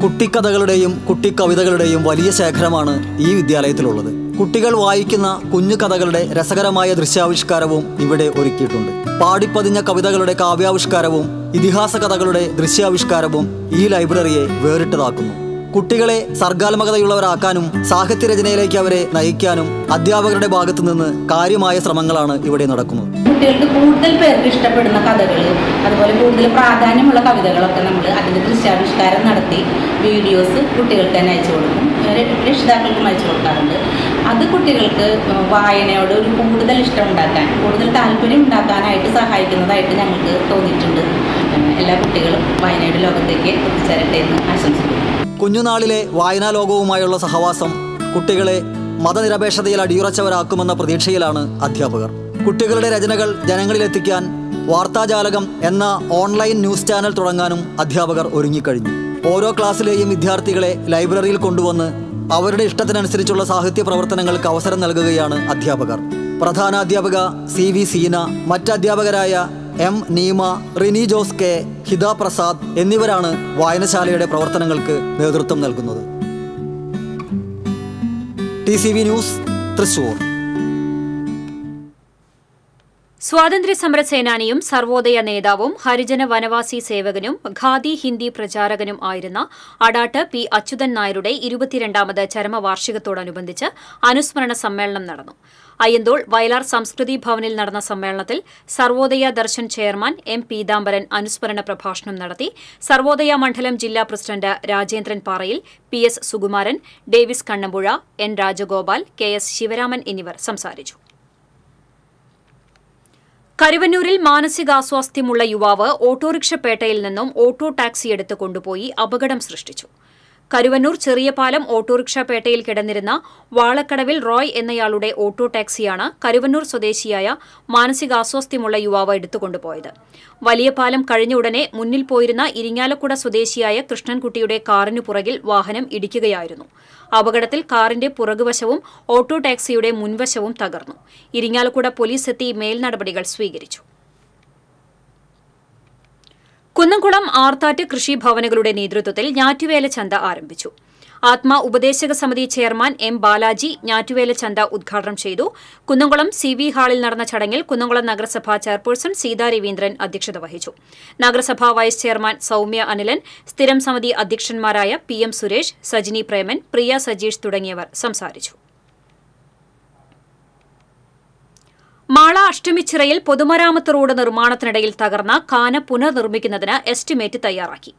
കുട്ടിക്കഥകളുടെയും കുട്ടിക്കവിതകളുടെയും വലിയ ശേഖരമാണ് ഈ വിദ്യാലയത്തിലുള്ളത് കുട്ടികൾ വായിക്കുന്ന കുഞ്ഞു കഥകളുടെ രസകരമായ ദൃശ്യാവിഷ്കാരവും ഇവിടെ ഒരുക്കിയിട്ടുണ്ട് പാടിപ്പതിഞ്ഞ കവിതകളുടെ കാവ്യാവിഷ്കാരവും ഇതിഹാസ കഥകളുടെ ദൃശ്യാവിഷ്കാരവും ഈ ലൈബ്രറിയെ വേറിട്ടതാക്കുന്നു കുട്ടികളെ സർഗാത്മകതയുള്ളവരാക്കാനും സാഹിത്യരചനയിലേക്ക് അവരെ നയിക്കാനും അധ്യാപകരുടെ ഭാഗത്തു നിന്ന് കാര്യമായ ശ്രമങ്ങളാണ് ഇവിടെ നടക്കുന്നത് കുട്ടികൾക്ക് കൂടുതൽ പേർക്ക് ഇഷ്ടപ്പെടുന്ന കഥകൾ അതുപോലെ കൂടുതൽ പ്രാധാന്യമുള്ള കവിതകളൊക്കെ നമ്മൾ അതിൻ്റെ ദൃശ്യാവിഷ്കാരം നടത്തി വീഡിയോസ് കുട്ടികൾക്ക് തന്നെ അയച്ചു കൊടുക്കും രക്ഷിതാക്കൾക്കും അയച്ചു കൊടുക്കാറുണ്ട് അത് കുട്ടികൾക്ക് വായനയോട് ഒരു കൂടുതൽ ഇഷ്ടം ഉണ്ടാക്കാൻ കൂടുതൽ താല്പര്യം ഉണ്ടാക്കാനായിട്ട് സഹായിക്കുന്നതായിട്ട് ഞങ്ങൾക്ക് തോന്നിയിട്ടുണ്ട് എല്ലാ കുട്ടികളും വായനയുടെ ലോകത്തേക്ക് എത്തിച്ചേരട്ടെ എന്ന് ആശംസിക്കുന്നു കുഞ്ഞുനാളിലെ വായനാ ലോകവുമായുള്ള സഹവാസം കുട്ടികളെ മതനിരപേക്ഷതയിൽ അടിയുറച്ചവരാക്കുമെന്ന പ്രതീക്ഷയിലാണ് അധ്യാപകർ കുട്ടികളുടെ രചനകൾ ജനങ്ങളിലെത്തിക്കാൻ വാർത്താജാലകം എന്ന ഓൺലൈൻ ന്യൂസ് ചാനൽ തുടങ്ങാനും അധ്യാപകർ ഒരുങ്ങിക്കഴിഞ്ഞു ഓരോ ക്ലാസ്സിലെയും വിദ്യാർത്ഥികളെ ലൈബ്രറിയിൽ കൊണ്ടുവന്ന് അവരുടെ ഇഷ്ടത്തിനനുസരിച്ചുള്ള സാഹിത്യ പ്രവർത്തനങ്ങൾക്ക് അവസരം നൽകുകയാണ് അധ്യാപകർ പ്രധാന അധ്യാപക സി വി സീന മറ്റധ്യാപകരായ എം നീമ റിനി ജോസ് കെ ഹിത പ്രസാദ് എന്നിവരാണ് വായനശാലയുടെ പ്രവർത്തനങ്ങൾക്ക് നേതൃത്വം നൽകുന്നത് ടി ന്യൂസ് തൃശൂർ സ്വാതന്ത്ര്യ സമര സേനാനിയും സർവോദയ നേതാവും ഹരിജന വനവാസി സേവകനും ഖാദി ഹിന്ദി പ്രചാരകനും ആയിരുന്ന അടാട്ട് പി അച്യുതൻ നായരുടെ ഇരുപത്തിരണ്ടാമത് ചരമവാർഷികത്തോടനുബന്ധിച്ച് അനുസ്മരണ സമ്മേളനം നടന്നു അയ്യന്തോൾ വയലാർ സംസ്കൃതി ഭവനിൽ നടന്ന സമ്മേളനത്തിൽ സർവോദയ ദർശൻ ചെയർമാൻ എം പീതാംബരൻ അനുസ്മരണ പ്രഭാഷണം നടത്തി സർവോദയ മണ്ഡലം ജില്ലാ president Rajendran Parayil P S Sukumaran Davis Kannampuzha N Rajagopal K S Sivaraman എന്നിവർ സംസാരിച്ചു കരുവന്നൂരിൽ മാനസികാസ്വാസ്ഥ്യമുള്ള യുവാവ് ഓട്ടോറിക്ഷ പേട്ടയിൽ നിന്നും ഓട്ടോ ടാക്സി എടുത്ത് കൊണ്ടുപോയി അപകടം സൃഷ്ടിച്ചു കരുവന്നൂർ ചെറിയപാലം ഓട്ടോറിക്ഷാപേട്ടയിൽ കിടന്നിരുന്ന വാളക്കടവിൽ റോയ് എന്നയാളുടെ ഓട്ടോ ടാക്സിയാണ് കരുവന്നൂർ സ്വദേശിയായ മാനസികാസ്വാസ്ഥ്യമുള്ള യുവാവ് എടുത്തുകൊണ്ടുപോയത് പാലം കഴിഞ്ഞ ഉടനെ മുന്നിൽ പോയിരുന്ന ഇരിങ്ങാലക്കുട സ്വദേശിയായ കൃഷ്ണൻകുട്ടിയുടെ കാറിനു പുറകിൽ വാഹനം ഇടിക്കുകയായിരുന്നു അപകടത്തിൽ കാറിന്റെ പുറകുവശവും ഓട്ടോ ടാക്സിയുടെ മുൻവശവും തകർന്നു ഇരിങ്ങാലക്കുട പോലീസ് പോലീസെത്തി മേൽനടപടികൾ സ്വീകരിച്ചു കുന്നംകുളം ആർത്താറ്റ് ഭവനുകളുടെ നേതൃത്വത്തിൽ ഞാറ്റുവേല ചന്ത ആരംഭിച്ചു ആത്മ ഉപദേശക സമിതി ചെയർമാൻ എം ബാലാജി ഞാറ്റുവേല ചന്ത ഉദ്ഘാടനം ചെയ്തു കുന്നംകുളം സി വി ഹാളിൽ നടന്ന ചടങ്ങിൽ കുന്നംകുളം നഗരസഭാ ചെയർപേഴ്സൺ സീതാ രവീന്ദ്രൻ അധ്യക്ഷത വഹിച്ചു നഗരസഭാ വൈസ് ചെയർമാൻ സൌമ്യ അനിലൻ സ്ഥിരം സമിതി അധ്യക്ഷന്മാരായ പി എം സുരേഷ് സജിനി പ്രേമൻ പ്രിയ സജീഷ് തുടങ്ങിയവർ സംസാരിച്ചു മാള അഷ്ടമിച്ചിറയിൽ പൊതുമരാമത്ത് റോഡ് നിർമ്മാണത്തിനിടയിൽ തകർന്ന കാന പുനർനിർമ്മിക്കുന്നതിന് എസ്റ്റിമേറ്റ് തയ്യാറാക്കി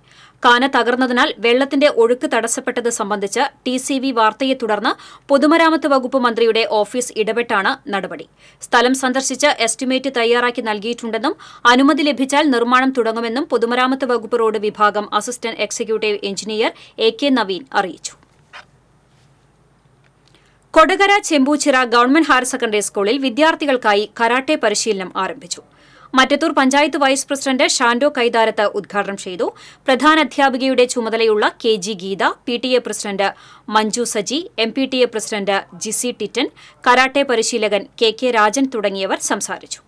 കാന തകർന്നതിനാൽ വെള്ളത്തിന്റെ ഒഴുക്ക് തടസ്സപ്പെട്ടത് സംബന്ധിച്ച് ടി സി വി വാർത്തയെ തുടർന്ന് പൊതുമരാമത്ത് വകുപ്പ് മന്ത്രിയുടെ ഓഫീസ് ഇടപെട്ടാണ് നടപടി സ്ഥലം സന്ദർശിച്ച് എസ്റ്റിമേറ്റ് തയ്യാറാക്കി നൽകിയിട്ടുണ്ടെന്നും അനുമതി ലഭിച്ചാൽ നിർമ്മാണം തുടങ്ങുമെന്നും പൊതുമരാമത്ത് വകുപ്പ് റോഡ് വിഭാഗം assistant executive engineer A K Naveen അറിയിച്ചു Kodakara Chempuchira government higher secondary സ്കൂളിൽ വിദ്യാർത്ഥികൾക്കായി കരാട്ടെ പരിശീലനം ആരംഭിച്ചു മറ്റത്തൂർ പഞ്ചായത്ത് വൈസ് പ്രസിഡന്റ് ഷാൻഡോ കൈതാരത്ത് ഉദ്ഘാടനം ചെയ്തു പ്രധാനാധ്യാപികയുടെ ചുമതലയുള്ള K G Geetha P T A president Manju Saji M P T A president Jisi Titan karate പരിശീലകൻ കെ കെ രാജൻ തുടങ്ങിയവർ സംസാരിച്ചു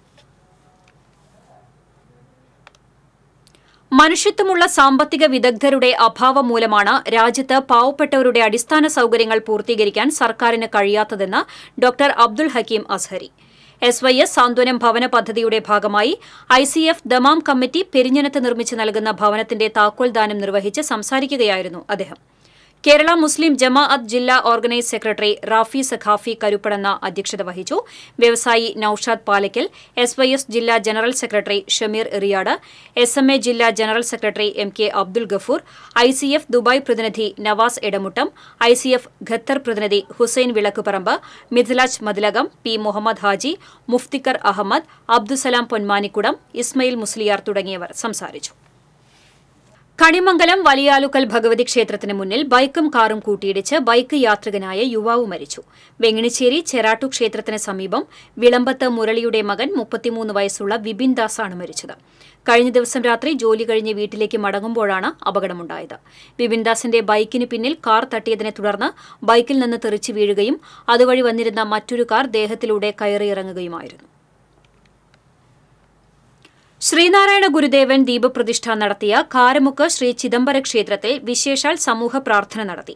മനുഷ്യത്വമുള്ള സാമ്പത്തിക വിദഗ്ധരുടെ അഭാവം മൂലമാണ് രാജ്യത്ത് പാവപ്പെട്ടവരുടെ അടിസ്ഥാന സൌകര്യങ്ങൾ പൂർത്തീകരിക്കാൻ സർക്കാരിന് കഴിയാത്തതെന്ന് doctor Abdul Hakeem Azhari S Y S സാന്ത്വനം ഭവന പദ്ധതിയുടെ ഭാഗമായി I C F Dammam committee പെരിഞ്ഞനത്ത് നിർമ്മിച്ച് നൽകുന്ന ഭവനത്തിന്റെ താക്കോൽദാനം നിർവഹിച്ച് സംസാരിക്കുകയായിരുന്നു അദ്ദേഹം കേരള മുസ്ലിം ജമാഅത്ത് ജില്ലാ ഓർഗനൈസ് സെക്രട്ടറി റാഫി സഖാഫി കരുപ്പടന്ന അധ്യക്ഷത വഹിച്ചു വ്യവസായി Noushad Palakkal S Y S ജില്ലാ general secretary Shameer Eriyad S M A ജില്ലാ general secretary M K Abdul Gafoor I C F Dubai പ്രതിനിധി Navas Edamuttam I C F Qatar പ്രതിനിധി ഹുസൈൻ വിളക്കുപറമ്പ് മിഥിലാജ് മതിലകം പി മുഹമ്മദ് ഹാജി മുഫ്തിക്കർ അഹമ്മദ് അബ്ദുസലാം പൊന്മാനിക്കുടം ഇസ്മയിൽ മുസ്ലിയാർ തുടങ്ങിയവർ സംസാരിച്ചു കണിമംഗലം വലിയാലുക്കൽ ഭഗവതി ക്ഷേത്രത്തിന് മുന്നിൽ ബൈക്കും കാറും കൂട്ടിയിടിച്ച് ബൈക്ക് യാത്രികനായ യുവാവ് മരിച്ചു വെങ്ങിണിച്ചേരി ചെറാട്ടു ക്ഷേത്രത്തിന് സമീപം വിളമ്പത്ത് മുരളിയുടെ മകൻ മുപ്പത്തിമൂന്ന് വയസ്സുള്ള വിപിൻ ദാസാണ് മരിച്ചത് കഴിഞ്ഞ ദിവസം രാത്രി ജോലി കഴിഞ്ഞ് വീട്ടിലേക്ക് മടങ്ങുമ്പോഴാണ് അപകടമുണ്ടായത് ദാസിന്റെ ബൈക്കിന് പിന്നിൽ കാർ തട്ടിയതിനെ തുടർന്ന് ബൈക്കിൽ നിന്ന് തെറിച്ചു വീഴുകയും അതുവഴി വന്നിരുന്ന മറ്റൊരു കാർ ദേഹത്തിലൂടെ കയറിയിറങ്ങുകയുമായിരുന്നു ശ്രീനാരായണ ഗുരുദേവൻ ദീപപ്രതിഷ്ഠ നടത്തിയ കാരമുക്ക് ശ്രീ ചിദംബര ക്ഷേത്രത്തിൽ വിശേഷാൽ സമൂഹ പ്രാർത്ഥന നടത്തി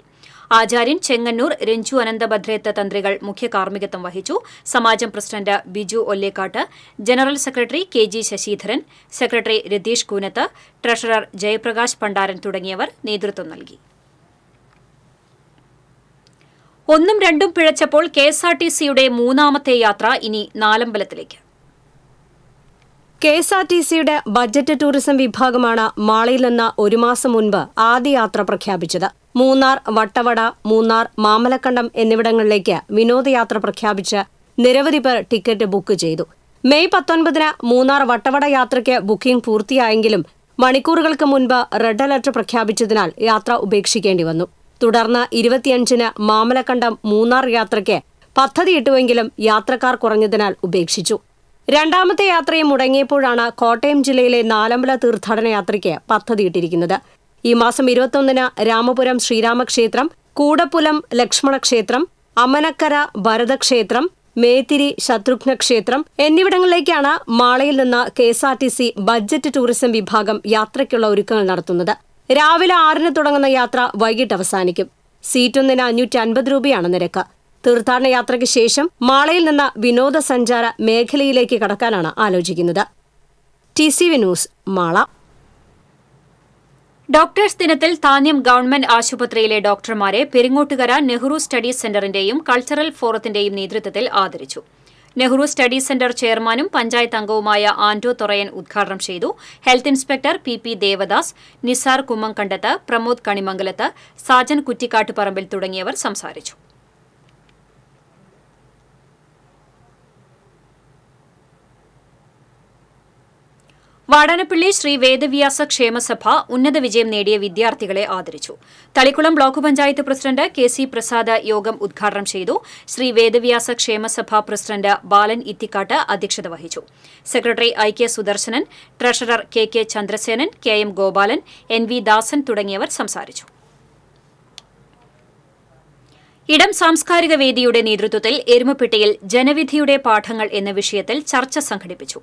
ആചാര്യൻ ചെങ്ങന്നൂർ രഞ്ജു അനന്തഭദ്രേത്ത തന്ത്രികൾ മുഖ്യ കാർമ്മികത്വം വഹിച്ചു സമാജം president Biju Ollekkatt general secretary K G Sasidharan secretary Ratheesh Koonath treasurer Jayaprakash Pandaran തുടങ്ങിയവർ നേതൃത്വം നൽകി ഒന്നും രണ്ടും പിഴച്ചപ്പോൾ കെഎസ്ആർടിസിയുടെ മൂന്നാമത്തെ യാത്ര ഇനി നാലമ്പലത്തിലേക്ക് കെ എസ് ആർ ടി സിയുടെ ബജറ്റ് ടൂറിസം വിഭാഗമാണ് മാളിയിൽ നിന്ന് ഒരു മാസം മുൻപ് ആദ്യ യാത്ര പ്രഖ്യാപിച്ചത് മൂന്നാർ വട്ടവട മൂന്നാർ മാമലക്കണ്ടം എന്നിവിടങ്ങളിലേക്ക് വിനോദയാത്ര പ്രഖ്യാപിച്ച് നിരവധി പേർ ടിക്കറ്റ് ബുക്ക് ചെയ്തു മെയ് പത്തൊൻപതിന് മൂന്നാർ വട്ടവട യാത്രയ്ക്ക് ബുക്കിംഗ് പൂർത്തിയായെങ്കിലും മണിക്കൂറുകൾക്ക് മുൻപ് റെഡ് അലർട്ട് പ്രഖ്യാപിച്ചതിനാൽ യാത്ര ഉപേക്ഷിക്കേണ്ടി വന്നു തുടർന്ന് ഇരുപത്തിയഞ്ചിന് മാമലക്കണ്ടം മൂന്നാർ യാത്രയ്ക്ക് പദ്ധതിയിട്ടുവെങ്കിലും യാത്രക്കാർ കുറഞ്ഞതിനാൽ ഉപേക്ഷിച്ചു രണ്ടാമത്തെ യാത്രയും മുടങ്ങിയപ്പോഴാണ് കോട്ടയം ജില്ലയിലെ നാലമ്പല തീർത്ഥാടന യാത്രയ്ക്ക് പദ്ധതിയിട്ടിരിക്കുന്നത് ഈ മാസം ഇരുപത്തൊന്നിന് രാമപുരം ശ്രീരാമക്ഷേത്രം കൂടപ്പുലം ലക്ഷ്മണക്ഷേത്രം അമനക്കര ഭരതക്ഷേത്രം മേത്തിരി ശത്രുഘ്ന ക്ഷേത്രം എന്നിവിടങ്ങളിലേക്കാണ് മാളയിൽ നിന്ന് K S R T C budget tourism വിഭാഗം യാത്രയ്ക്കുള്ള ഒരുക്കങ്ങൾ നടത്തുന്നത് രാവിലെ ആറിന് തുടങ്ങുന്ന യാത്ര വൈകിട്ട് അവസാനിക്കും സീറ്റൊന്നിന് അഞ്ഞൂറ്റി അൻപത് രൂപയാണ് നിരക്ക് തീർത്ഥാടന യാത്രയ്ക്ക് ശേഷം മാളയിൽ നിന്ന് വിനോദസഞ്ചാര മേഖലയിലേക്ക് കടക്കാനാണ് ആലോചിക്കുന്നത് T C news Mala doctors ദിനത്തിൽ താന്യം ഗവൺമെന്റ് ആശുപത്രിയിലെ ഡോക്ടർമാരെ പെരിങ്ങോട്ടുകര നെഹ്റു സ്റ്റഡീസ് സെന്ററിന്റെയും കൾച്ചറൽ ഫോറത്തിന്റെയും നേതൃത്വത്തിൽ ആദരിച്ചു നെഹ്റു സ്റ്റഡി സെന്റർ ചെയർമാനും പഞ്ചായത്ത് അംഗവുമായ ആന്റോ തൊറയൻ ഉദ്ഘാടനം ചെയ്തു health inspector P P Devadas Nisar Kummamkandath Pramod Kanimangalath Sajan Kuttikkattuparambil തുടങ്ങിയവർ സംസാരിച്ചു വാടാനപ്പള്ളി ശ്രീ വേദവ്യാസ ക്ഷേമസഭ ഉന്നത വിജയം നേടിയ വിദ്യാർത്ഥികളെ ആദരിച്ചു Thalikkulam block panchayat president K C Prasad യോഗം ഉദ്ഘാടനം ചെയ്തു ശ്രീ വേദവ്യാസ ക്ഷേമസഭ പ്രസിഡന്റ് ബാലൻ ഇത്തിക്കാട്ട് അധ്യക്ഷത വഹിച്ചു secretary I K Sudarsanan treasurer K K Chandrasenan K M Gopalan N V Dasan തുടങ്ങിയവർ സംസാരിച്ചു ഇടം സാംസ്കാരിക വേദിയുടെ നേതൃത്വത്തിൽ എരുമപ്പെട്ടിയിൽ ജനവിധിയുടെ പാഠങ്ങൾ എന്ന വിഷയത്തിൽ ചർച്ച സംഘടിപ്പിച്ചു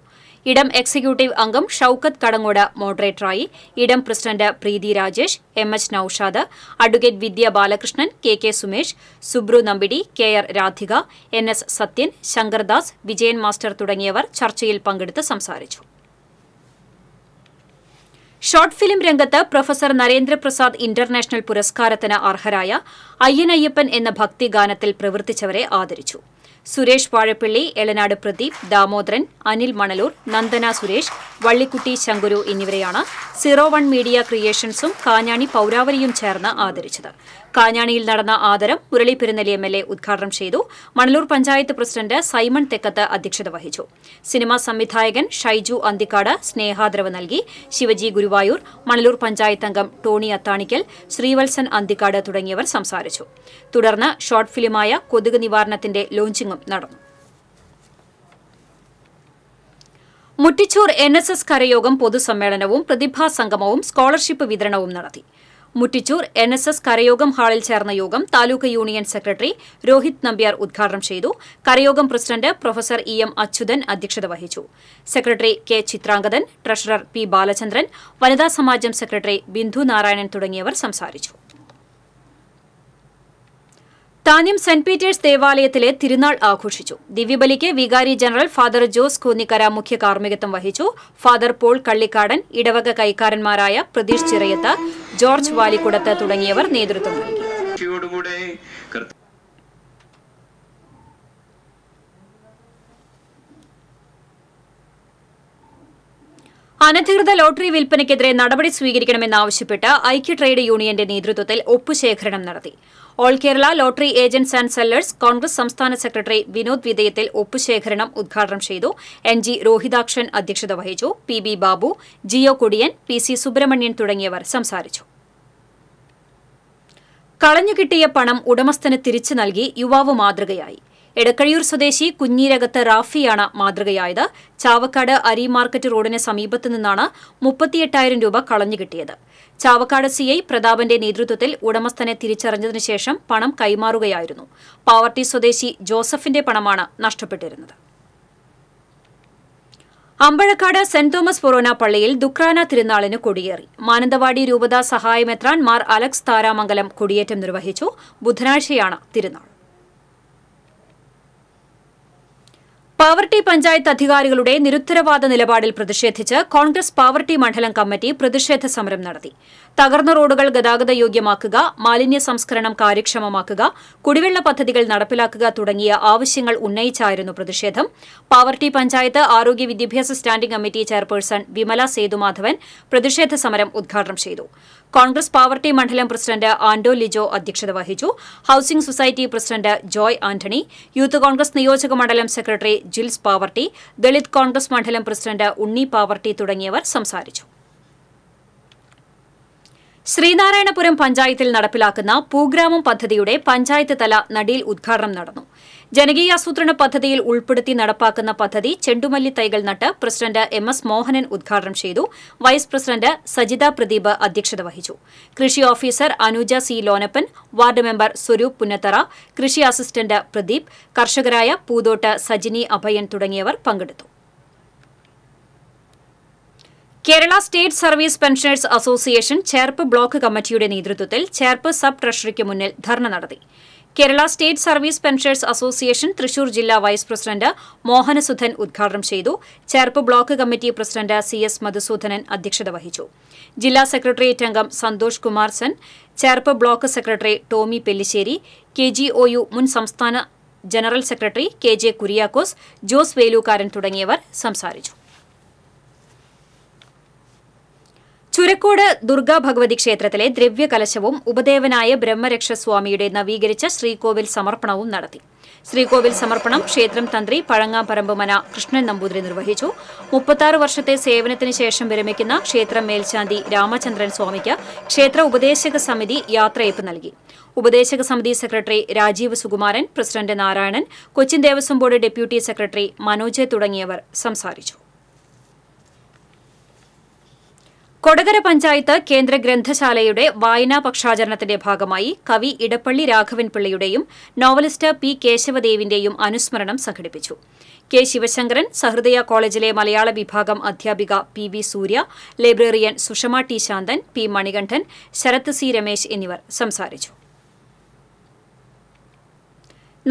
ഇടം എക്സിക്യൂട്ടീവ് അംഗം ഷൌക്കത്ത് കടങ്ങോട് മോഡറേറ്ററായി Idam president Preethi Rajesh M H Noushad advocate Vidya Balakrishnan K K Sumesh Subru Nambidi K R Radhika N S Sathyan Sankardas Vijayan master തുടങ്ങിയവർ ചർച്ചയിൽ പങ്കെടുത്ത് സംസാരിച്ചു ഷോർട്ട് ഫിലിം രംഗത്ത് പ്രൊഫസർ നരേന്ദ്രപ്രസാദ് ഇന്റർനാഷണൽ പുരസ്കാരത്തിന് അർഹരായ അയ്യനയ്യപ്പൻ എന്ന ഭക്തിഗാനത്തിൽ പ്രവർത്തിച്ചവരെ ആദരിച്ചു സുരേഷ് വാഴപ്പള്ളി എളനാട് പ്രദീപ് ദാമോദരൻ അനിൽ മണലൂർ നന്ദന സുരേഷ് വള്ളിക്കുട്ടി ശങ്കുരു എന്നിവരെയാണ് സീറോ വൺ മീഡിയ ക്രിയേഷൻസും കാഞ്ഞാണി പൗരാവലിയും ചേർന്ന് ആദരിച്ചത് കാഞ്ഞാണിയിൽ നടന്ന ആദരം Murali Perunelli M L A ഉദ്ഘാടനം ചെയ്തു മണലൂർ പഞ്ചായത്ത് പ്രസിഡന്റ് സൈമൺ തെക്കത്ത് അധ്യക്ഷത വഹിച്ചു സിനിമാ സംവിധായകൻ ഷൈജു അന്തിക്കാട് സ്നേഹാദരവ് നൽകി ശിവജി ഗുരുവായൂർ മണലൂർ പഞ്ചായത്ത് അംഗം ടോണി അത്താണിക്കൽ ശ്രീവത്സൻ അന്തിക്കാട് തുടങ്ങിയവർ സംസാരിച്ചു തുടർന്ന് ഷോർട്ട് ഫിലിമായ കൊതുക് നിവാരണത്തിന്റെ ലോഞ്ചിങ്ങും നടന്നു മുട്ടിച്ചൂർ എൻ എസ് എസ് കരയോഗം പൊതുസമ്മേളനവും പ്രതിഭാ സംഗമവും സ്കോളർഷിപ്പ് വിതരണവും നടത്തി മുറ്റിച്ചൂർ എൻ എസ് എസ് കരയോഗം ഹാളിൽ ചേർന്ന യോഗം താലൂക്ക് യൂണിയൻ സെക്രട്ടറി രോഹിത് നമ്പ്യാർ ഉദ്ഘാടനം ചെയ്തു കരയോഗം president professor E M Achuthan അധ്യക്ഷത വഹിച്ചു secretary K Chithrangathan treasurer P Balachandran വനിതാ സമാജം സെക്രട്ടറി ബിന്ദു നാരായണൻ തുടങ്ങിയവർ സംസാരിച്ചു താന്യം സെന്റ് പീറ്റേഴ്സ് ദേവാലയത്തിലെ തിരുനാൾ ആഘോഷിച്ചു ദിവ്യബലിക്ക് വികാരി ജനറൽ ഫാദർ ജോസ് കൂന്നിക്കര മുഖ്യ കാർമ്മികത്വം വഹിച്ചു ഫാദർ പോൾ കള്ളിക്കാടൻ ഇടവക കൈക്കാരന്മാരായ പ്രതീഷ് ചിറയത്ത് ജോർജ് വാലിക്കുടത്ത് തുടങ്ങിയവർ നേതൃത്വം നൽകി അനധികൃത ലോട്ടറി വിൽപ്പനയ്ക്കെതിരെ നടപടി സ്വീകരിക്കണമെന്നാവശ്യപ്പെട്ട് ഐക്യ ട്രേഡ് യൂണിയന്റെ നേതൃത്വത്തിൽ ഒപ്പുശേഖരണം നടത്തി all Kerala lottery agents and sellers Congress സംസ്ഥാന സെക്രട്ടറി വിനോദ് വിധേയത്തിൽ ഒപ്പുശേഖരണം ഉദ്ഘാടനം ചെയ്തു എൻ ജി രോഹിതാക്ഷൻ അധ്യക്ഷത വഹിച്ചു P B Babu Jio Kodiyan P C Subrahmanyan തുടങ്ങിയവർ സംസാരിച്ചു കളഞ്ഞുകിട്ടിയ പണം ഉടമസ്ഥന് തിരിച്ചു നൽകി യുവാവ് മാതൃകയായി എടക്കഴിയൂർ സ്വദേശി കുഞ്ഞിരകത്ത് റാഫിയാണ് മാതൃകയായത് ചാവക്കാട് അരി മാർക്കറ്റ് റോഡിന് സമീപത്തു നിന്നാണ് മുപ്പത്തിയെട്ടായിരം രൂപ കളഞ്ഞു കിട്ടിയത് ചാവക്കാട് സി ഐ പ്രതാപന്റെ നേതൃത്വത്തിൽ ഉടമസ്ഥനെ തിരിച്ചറിഞ്ഞതിനുശേഷം ശേഷം പണം കൈമാറുകയായിരുന്നു പാവർട്ടി സ്വദേശി ജോസഫിന്റെ പണമാണ് നഷ്ടപ്പെട്ടിരുന്നത് അമ്പഴക്കാട് സെന്റ് തോമസ് ഫൊറോന പള്ളിയിൽ ദുക്രാന തിരുനാളിന് കൊടിയേറി മാനന്തവാടി രൂപത സഹായമെത്രാൻ മാർ അലക്സ് താരാമംഗലം കൊടിയേറ്റം നിർവഹിച്ചു ബുധനാഴ്ചയാണ് തിരുനാൾ പാവർട്ടി പഞ്ചായത്ത് അധികാരികളുടെ നിരുത്തരവാദ നിലപാടിൽ പ്രതിഷേധിച്ച് കോൺഗ്രസ് പാവർട്ടി മണ്ഡലം കമ്മിറ്റി പ്രതിഷേധ സമരം നടത്തി തകർന്ന റോഡുകൾ ഗതാഗത യോഗ്യമാക്കുക മാലിന്യ സംസ്കരണം കാര്യക്ഷമമാക്കുക കുടിവെള്ള പദ്ധതികൾ നടപ്പിലാക്കുക തുടങ്ങിയ ആവശ്യങ്ങൾ ഉന്നയിച്ചായിരുന്നു പ്രതിഷേധം പാവർട്ടി പഞ്ചായത്ത് ആരോഗ്യ വിദ്യാഭ്യാസ standing committee chairperson Vimala Sethumadhavan പ്രതിഷേധ സമരം ഉദ്ഘാടനം ചെയ്തു കോൺഗ്രസ് പാവർട്ടി മണ്ഡലം പ്രസിഡന്റ് ആന്റോ ലിജോ അധ്യക്ഷത വഹിച്ചു housing society president Joy Antony youth Congress നിയോജക മണ്ഡലം സെക്രട്ടറി ജിൽസ് പാവർട്ടി ദളിത് കോൺഗ്രസ് മണ്ഡലം പ്രസിഡന്റ് ഉണ്ണി പാവർട്ടി തുടങ്ങിയവർ സംസാരിച്ചു ശ്രീനാരായണപുരം പഞ്ചായത്തിൽ നടപ്പിലാക്കുന്ന പൂഗ്രാമം പദ്ധതിയുടെ പഞ്ചായത്ത് തല നടിയിൽ ഉദ്ഘാടനം നടന്നു ജനകീയാസൂത്രണ പദ്ധതിയിൽ ഉൾപ്പെടുത്തി നടപ്പാക്കുന്ന പദ്ധതി ചെണ്ടുമല്ലി തൈകൾ നട്ട് പ്രസിഡന്റ് എം എസ് മോഹനൻ ഉദ്ഘാടനം ചെയ്തു വൈസ് പ്രസിഡന്റ് സജിത പ്രദീപ് അധ്യക്ഷത വഹിച്ചു കൃഷി officer Anuja C Lonappan ward member Swaroop Punnathara കൃഷി അസിസ്റ്റന്റ് പ്രദീപ് കർഷകരായ പൂതോട്ട് സജിനി അഭയൻ തുടങ്ങിയവർ പങ്കെടുത്തു Kerala state service pensioners association Cherpu block കമ്മിറ്റിയുടെ നേതൃത്വത്തിൽ ചേർപ്പ് സബ് ട്രഷറിക്ക് മുന്നിൽ ധർണ നടത്തി Kerala state service pensioners association Thrissur ജില്ലാ വൈസ് പ്രസിഡന്റ് മോഹനസുധൻ ഉദ്ഘാടനം ചെയ്തു Cherpu block committee president C S Madhusoodanan അധ്യക്ഷത വഹിച്ചു ജില്ലാ സെക്രട്ടേറിയറ്റ് അംഗം Santhosh Kumar Sen Cherpu block secretary Tomy Pellissery K G O U മുൻ സംസ്ഥാന general secretary K J Kuriakose Jose Velookkaran തുടങ്ങിയവർ സംസാരിച്ചു ചുരക്കോട് ദുർഗാ ഭഗവതി ക്ഷേത്രത്തിലെ ദ്രവ്യകലശവും ഉപദേവനായ ബ്രഹ്മരക്ഷസ്വാമിയുടെ നവീകരിച്ച ശ്രീകോവിൽ സമർപ്പണവും നടത്തി ശ്രീകോവിൽ സമർപ്പണം ക്ഷേത്രം തന്ത്രി പഴങ്ങാപറമ്പ് മന കൃഷ്ണൻ നമ്പൂതിരി നിർവഹിച്ചു മുപ്പത്താറ് വർഷത്തെ സേവനത്തിന് ശേഷം വിരമിക്കുന്ന ക്ഷേത്രം മേൽശാന്തി രാമചന്ദ്രൻ സ്വാമിക്ക് ക്ഷേത്ര ഉപദേശക സമിതി യാത്രയപ്പ് നൽകി ഉപദേശക സമിതി secretary Rajeev Sukumaran president Narayanan Cochin Devaswom board deputy secretary Manoj തുടങ്ങിയവർ സംസാരിച്ചു കൊടകര പഞ്ചായത്ത് കേന്ദ്ര ഗ്രന്ഥശാലയുടെ വായനാ പക്ഷാചരണത്തിന്റെ ഭാഗമായി കവി ഇടപ്പള്ളി രാഘവൻ പിള്ളയുടെയും നോവലിസ്റ്റ് പി കേശവദേവിന്റെയും അനുസ്മരണം സംഘടിപ്പിച്ചു കെ ശിവശങ്കരൻ സഹൃദയ കോളേജിലെ മലയാള വിഭാഗം അധ്യാപിക P V Surya librarian Sushama T Santhan P Manikandan Sarath C Ramesh എന്നിവർ സംസാരിച്ചു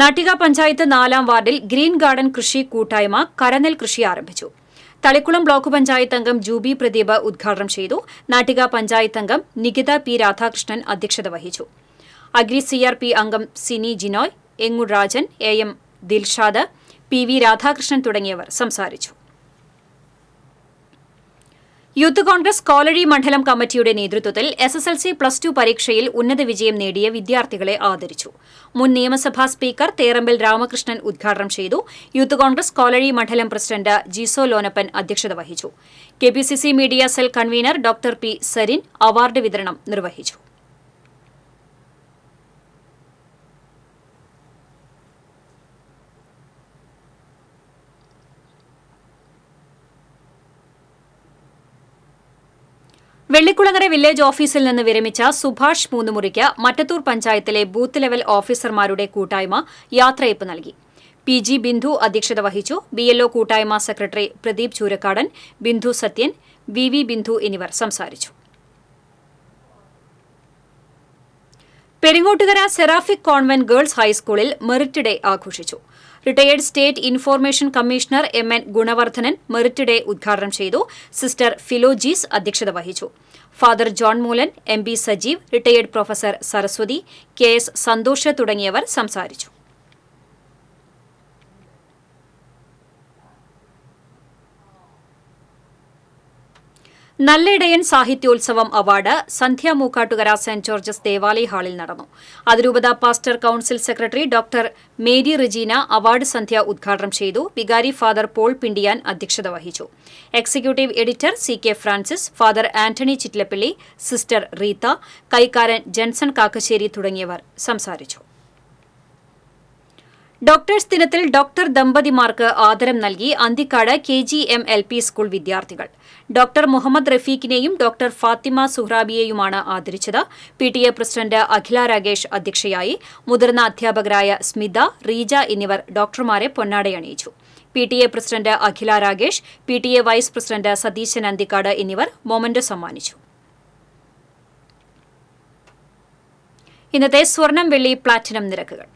നാട്ടിക പഞ്ചായത്ത് നാലാം വാർഡിൽ ഗ്രീൻ ഗാർഡൻ കൃഷി കൂട്ടായ്മ കരനെൽ കൃഷി ആരംഭിച്ചു തളിക്കുളം ബ്ലോക്ക് പഞ്ചായത്ത് അംഗം ജൂബി പ്രദീപ് ഉദ്ഘാടനം ചെയ്തു നാട്ടിക പഞ്ചായത്ത് അംഗം നികിത പി രാധാകൃഷ്ണൻ അധ്യക്ഷത വഹിച്ചു അഗ്രി സി ആർ പി അംഗം Sini Jinoy Engul Rajan A M Dilshad P V Radhakrishnan തുടങ്ങിയവർ സംസാരിച്ചു യൂത്ത് കോൺഗ്രസ് കോലഴി മണ്ഡലം കമ്മിറ്റിയുടെ നേതൃത്വത്തിൽ S S L C plus two പരീക്ഷയിൽ ഉന്നത വിജയം നേടിയ വിദ്യാർത്ഥികളെ ആദരിച്ചു മുൻ നിയമസഭാ സ്പീക്കർ തേറമ്പൽ രാമകൃഷ്ണൻ ഉദ്ഘാടനം ചെയ്തു യൂത്ത് കോൺഗ്രസ് കോലഴി മണ്ഡലം പ്രസിഡന്റ് ജിസോ ലോനപ്പൻ അധ്യക്ഷത വഹിച്ചു K media cell convener doctor P Sarin award വിതരണം നിർവഹിച്ചു വെള്ളിക്കുളങ്ങര വില്ലേജ് ഓഫീസിൽ നിന്ന് വിരമിച്ച സുഭാഷ് മൂന്നുമുറിക്ക് മറ്റത്തൂർ പഞ്ചായത്തിലെ ബൂത്ത് ലെവൽ ഓഫീസർമാരുടെ കൂട്ടായ്മ യാത്രയപ്പ് നൽകി പി ജി ബിന്ദു അധ്യക്ഷത വഹിച്ചു ബി എൽഒ കൂട്ടായ്മ secretary Pradeep Choorakkadan Bindu Sathyan V V Bindu എന്നിവർ സംസാരിച്ചു പെരിങ്ങോട്ടുകര സെറാഫിക് കോൺവെന്റ് ഗേൾസ് ഹൈസ്കൂളിൽ മെറിറ്റ് ഡേ ആഘോഷിച്ചു retired state information commissioner M N Gunavardhanan merit day ഉദ്ഘാടനം ചെയ്തു സിസ്റ്റർ ഫിലോജീസ് അധ്യക്ഷത വഹിച്ചു father John Moolan M B Sajeev retired professor Saraswathi K S Santhosh തുടങ്ങിയവർ സംസാരിച്ചു നല്ലിടയൻ സാഹിത്യോത്സവം അവാർഡ് സന്ധ്യ മൂക്കാട്ടുകര സെന്റ് ജോർജസ് ദേവാലയ ഹാളിൽ നടന്നു അതിരൂപത pastor council secretary doctor Mary റിജീന award സന്ധ്യ ഉദ്ഘാടനം ചെയ്തു വികാരി ഫാദർ പോൾ പിണ്ടിയാൻ അധ്യക്ഷത വഹിച്ചു executive editor C K Francis father Antony Chittilappilly sister Reetha കൈക്കാരൻ ജെൻസൺ കാക്കശ്ശേരി തുടങ്ങിയവർ സംസാരിച്ചു ഡോക്ടേഴ്സ് ദിനത്തിൽ ഡോക്ടർ ദമ്പതിമാർക്ക് ആദരം നൽകി Anthikad K G M L P school വിദ്യാർത്ഥികൾ ഡോക്ടർ മുഹമ്മദ് റഫീഖിനെയും ഡോക്ടർ ഫാത്തിമ സുഹ്രാബിയെയുമാണ് ആദരിച്ചത് P T A president Akhila Rakesh അധ്യക്ഷയായി മുതിർന്ന അധ്യാപകരായ സ്മിത റീജ എന്നിവർ ഡോക്ടർമാരെ പൊന്നാടയണിയിച്ചു P T A president Akhila Rakesh P T A vice president Satheesan Anthikad എന്നിവർ മൊമന്റോ സമ്മാനിച്ചു ഇന്നത്തെ സ്വർണം വെള്ളി പ്ലാറ്റിനം നിരക്കുകൾ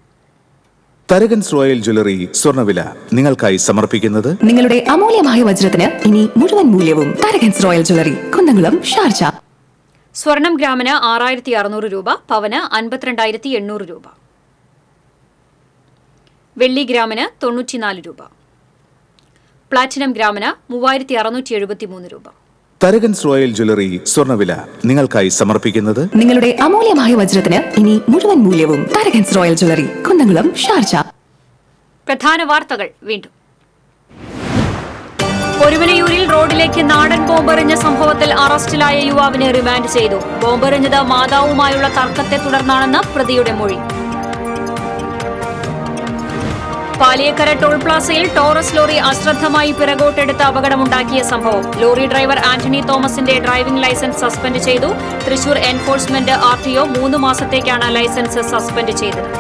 തരകൻസ് റോയൽ ജ്വല്ലറി സ്വർണ്ണവില നിങ്ങൾക്കായി സമർപ്പിക്കുന്നത് നിങ്ങളുടെ അമൂല്യമായ വജ്രത്തിന് ഇനി മുഴുവൻ മൂല്യവും Tharakans royal jewellery Kunnamkulam Sharjah സ്വർണം ഗ്രാമിന് ആറായിരത്തി അറുന്നൂറ് രൂപ പവന് അൻപത്തിരണ്ടായിരത്തി എണ്ണൂറ് രൂപ വെള്ളി ഗ്രാമിന് തൊണ്ണൂറ്റിനാല് രൂപ പ്ലാറ്റിനം ഗ്രാമിന് മൂവായിരത്തി അറുന്നൂറ്റി എഴുപത്തി മൂന്ന് രൂപ തരകൻ റോയൽ ജ്വല്ലറി സ്വർണ്ണവില നിങ്ങൾക്കായി സമർപ്പിക്കുന്നത് നിങ്ങളുടെ അമൂല്യമായ വജ്രത്തിന് ഇനി മുഴുവൻ മൂല്യവും Tharakans royal jewellery Kunnamkulam Sharjah പ്രധാന വാർത്തകൾ വീണ്ടും ഒരുവനയൂരിൽ റോഡിലേക്ക് നാടൻ ബോംബെറിഞ്ഞ സംഭവത്തിൽ അറസ്റ്റിലായ യുവാവിനെ റിമാൻഡ് ചെയ്തു ബോംബെറിഞ്ഞത് മാതാവുമായുള്ള തർക്കത്തെ തുടർന്നാണെന്ന് പ്രതിയുടെ മൊഴി പാലിയക്കര ടോൾ പ്ലാസയിൽ ടോറസ് ലോറി അശ്രദ്ധമായി പിറകോട്ടെടുത്ത് അപകടമുണ്ടാക്കിയ സംഭവം ലോറി ഡ്രൈവർ ആന്റണി തോമസിന്റെ ഡ്രൈവിംഗ് ലൈസൻസ് സസ്പെൻഡ് ചെയ്തു തൃശൂർ എൻഫോഴ്സ്മെന്റ് ആർ ടി മൂന്ന് മാസത്തേക്കാണ് ലൈസൻസ് സസ്പെൻഡ് ചെയ്തത്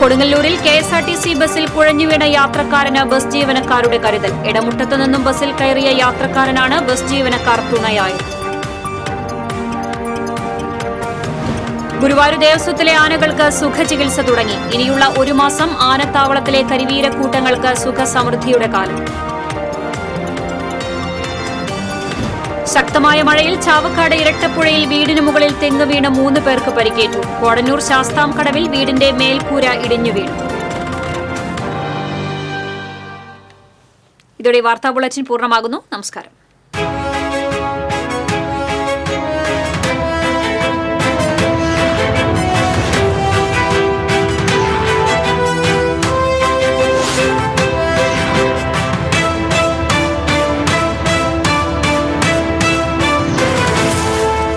കൊടുങ്ങല്ലൂരിൽ K S R T C ബസ്സിൽ കുഴഞ്ഞുവീണ യാത്രക്കാരന് ബസ് ജീവനക്കാരുടെ കരുതൽ ഇടമുട്ടത്തുനിന്നും നിന്നും ബസ്സിൽ കയറിയ യാത്രക്കാരനാണ് ബസ് ജീവനക്കാർ തുണയായത് ഗുരുവായൂർ ദേവസ്വത്തിലെ ആനകൾക്ക് സുഖചികിത്സ തുടങ്ങി ഇനിയുള്ള ഒരു മാസം ആനത്താവളത്തിലെ കരിവീരക്കൂട്ടങ്ങൾക്ക് സുഖസമൃദ്ധിയുടെ കാലം ശക്തമായ മഴയിൽ ചാവക്കാട് ഇരട്ടപ്പുഴയിൽ വീടിന് മുകളിൽ തെങ്ങ് വീണ് മൂന്ന് പേർക്ക് പരിക്കേറ്റു കോടന്നൂർ ശാസ്താം കടവിൽ വീടിന്റെ മേൽക്കൂര ഇടിഞ്ഞു വീണു ഇതോടെ വാർത്താ ബുള്ളറ്റിൻ പൂർണ്ണമാകുന്നു നമസ്കാരം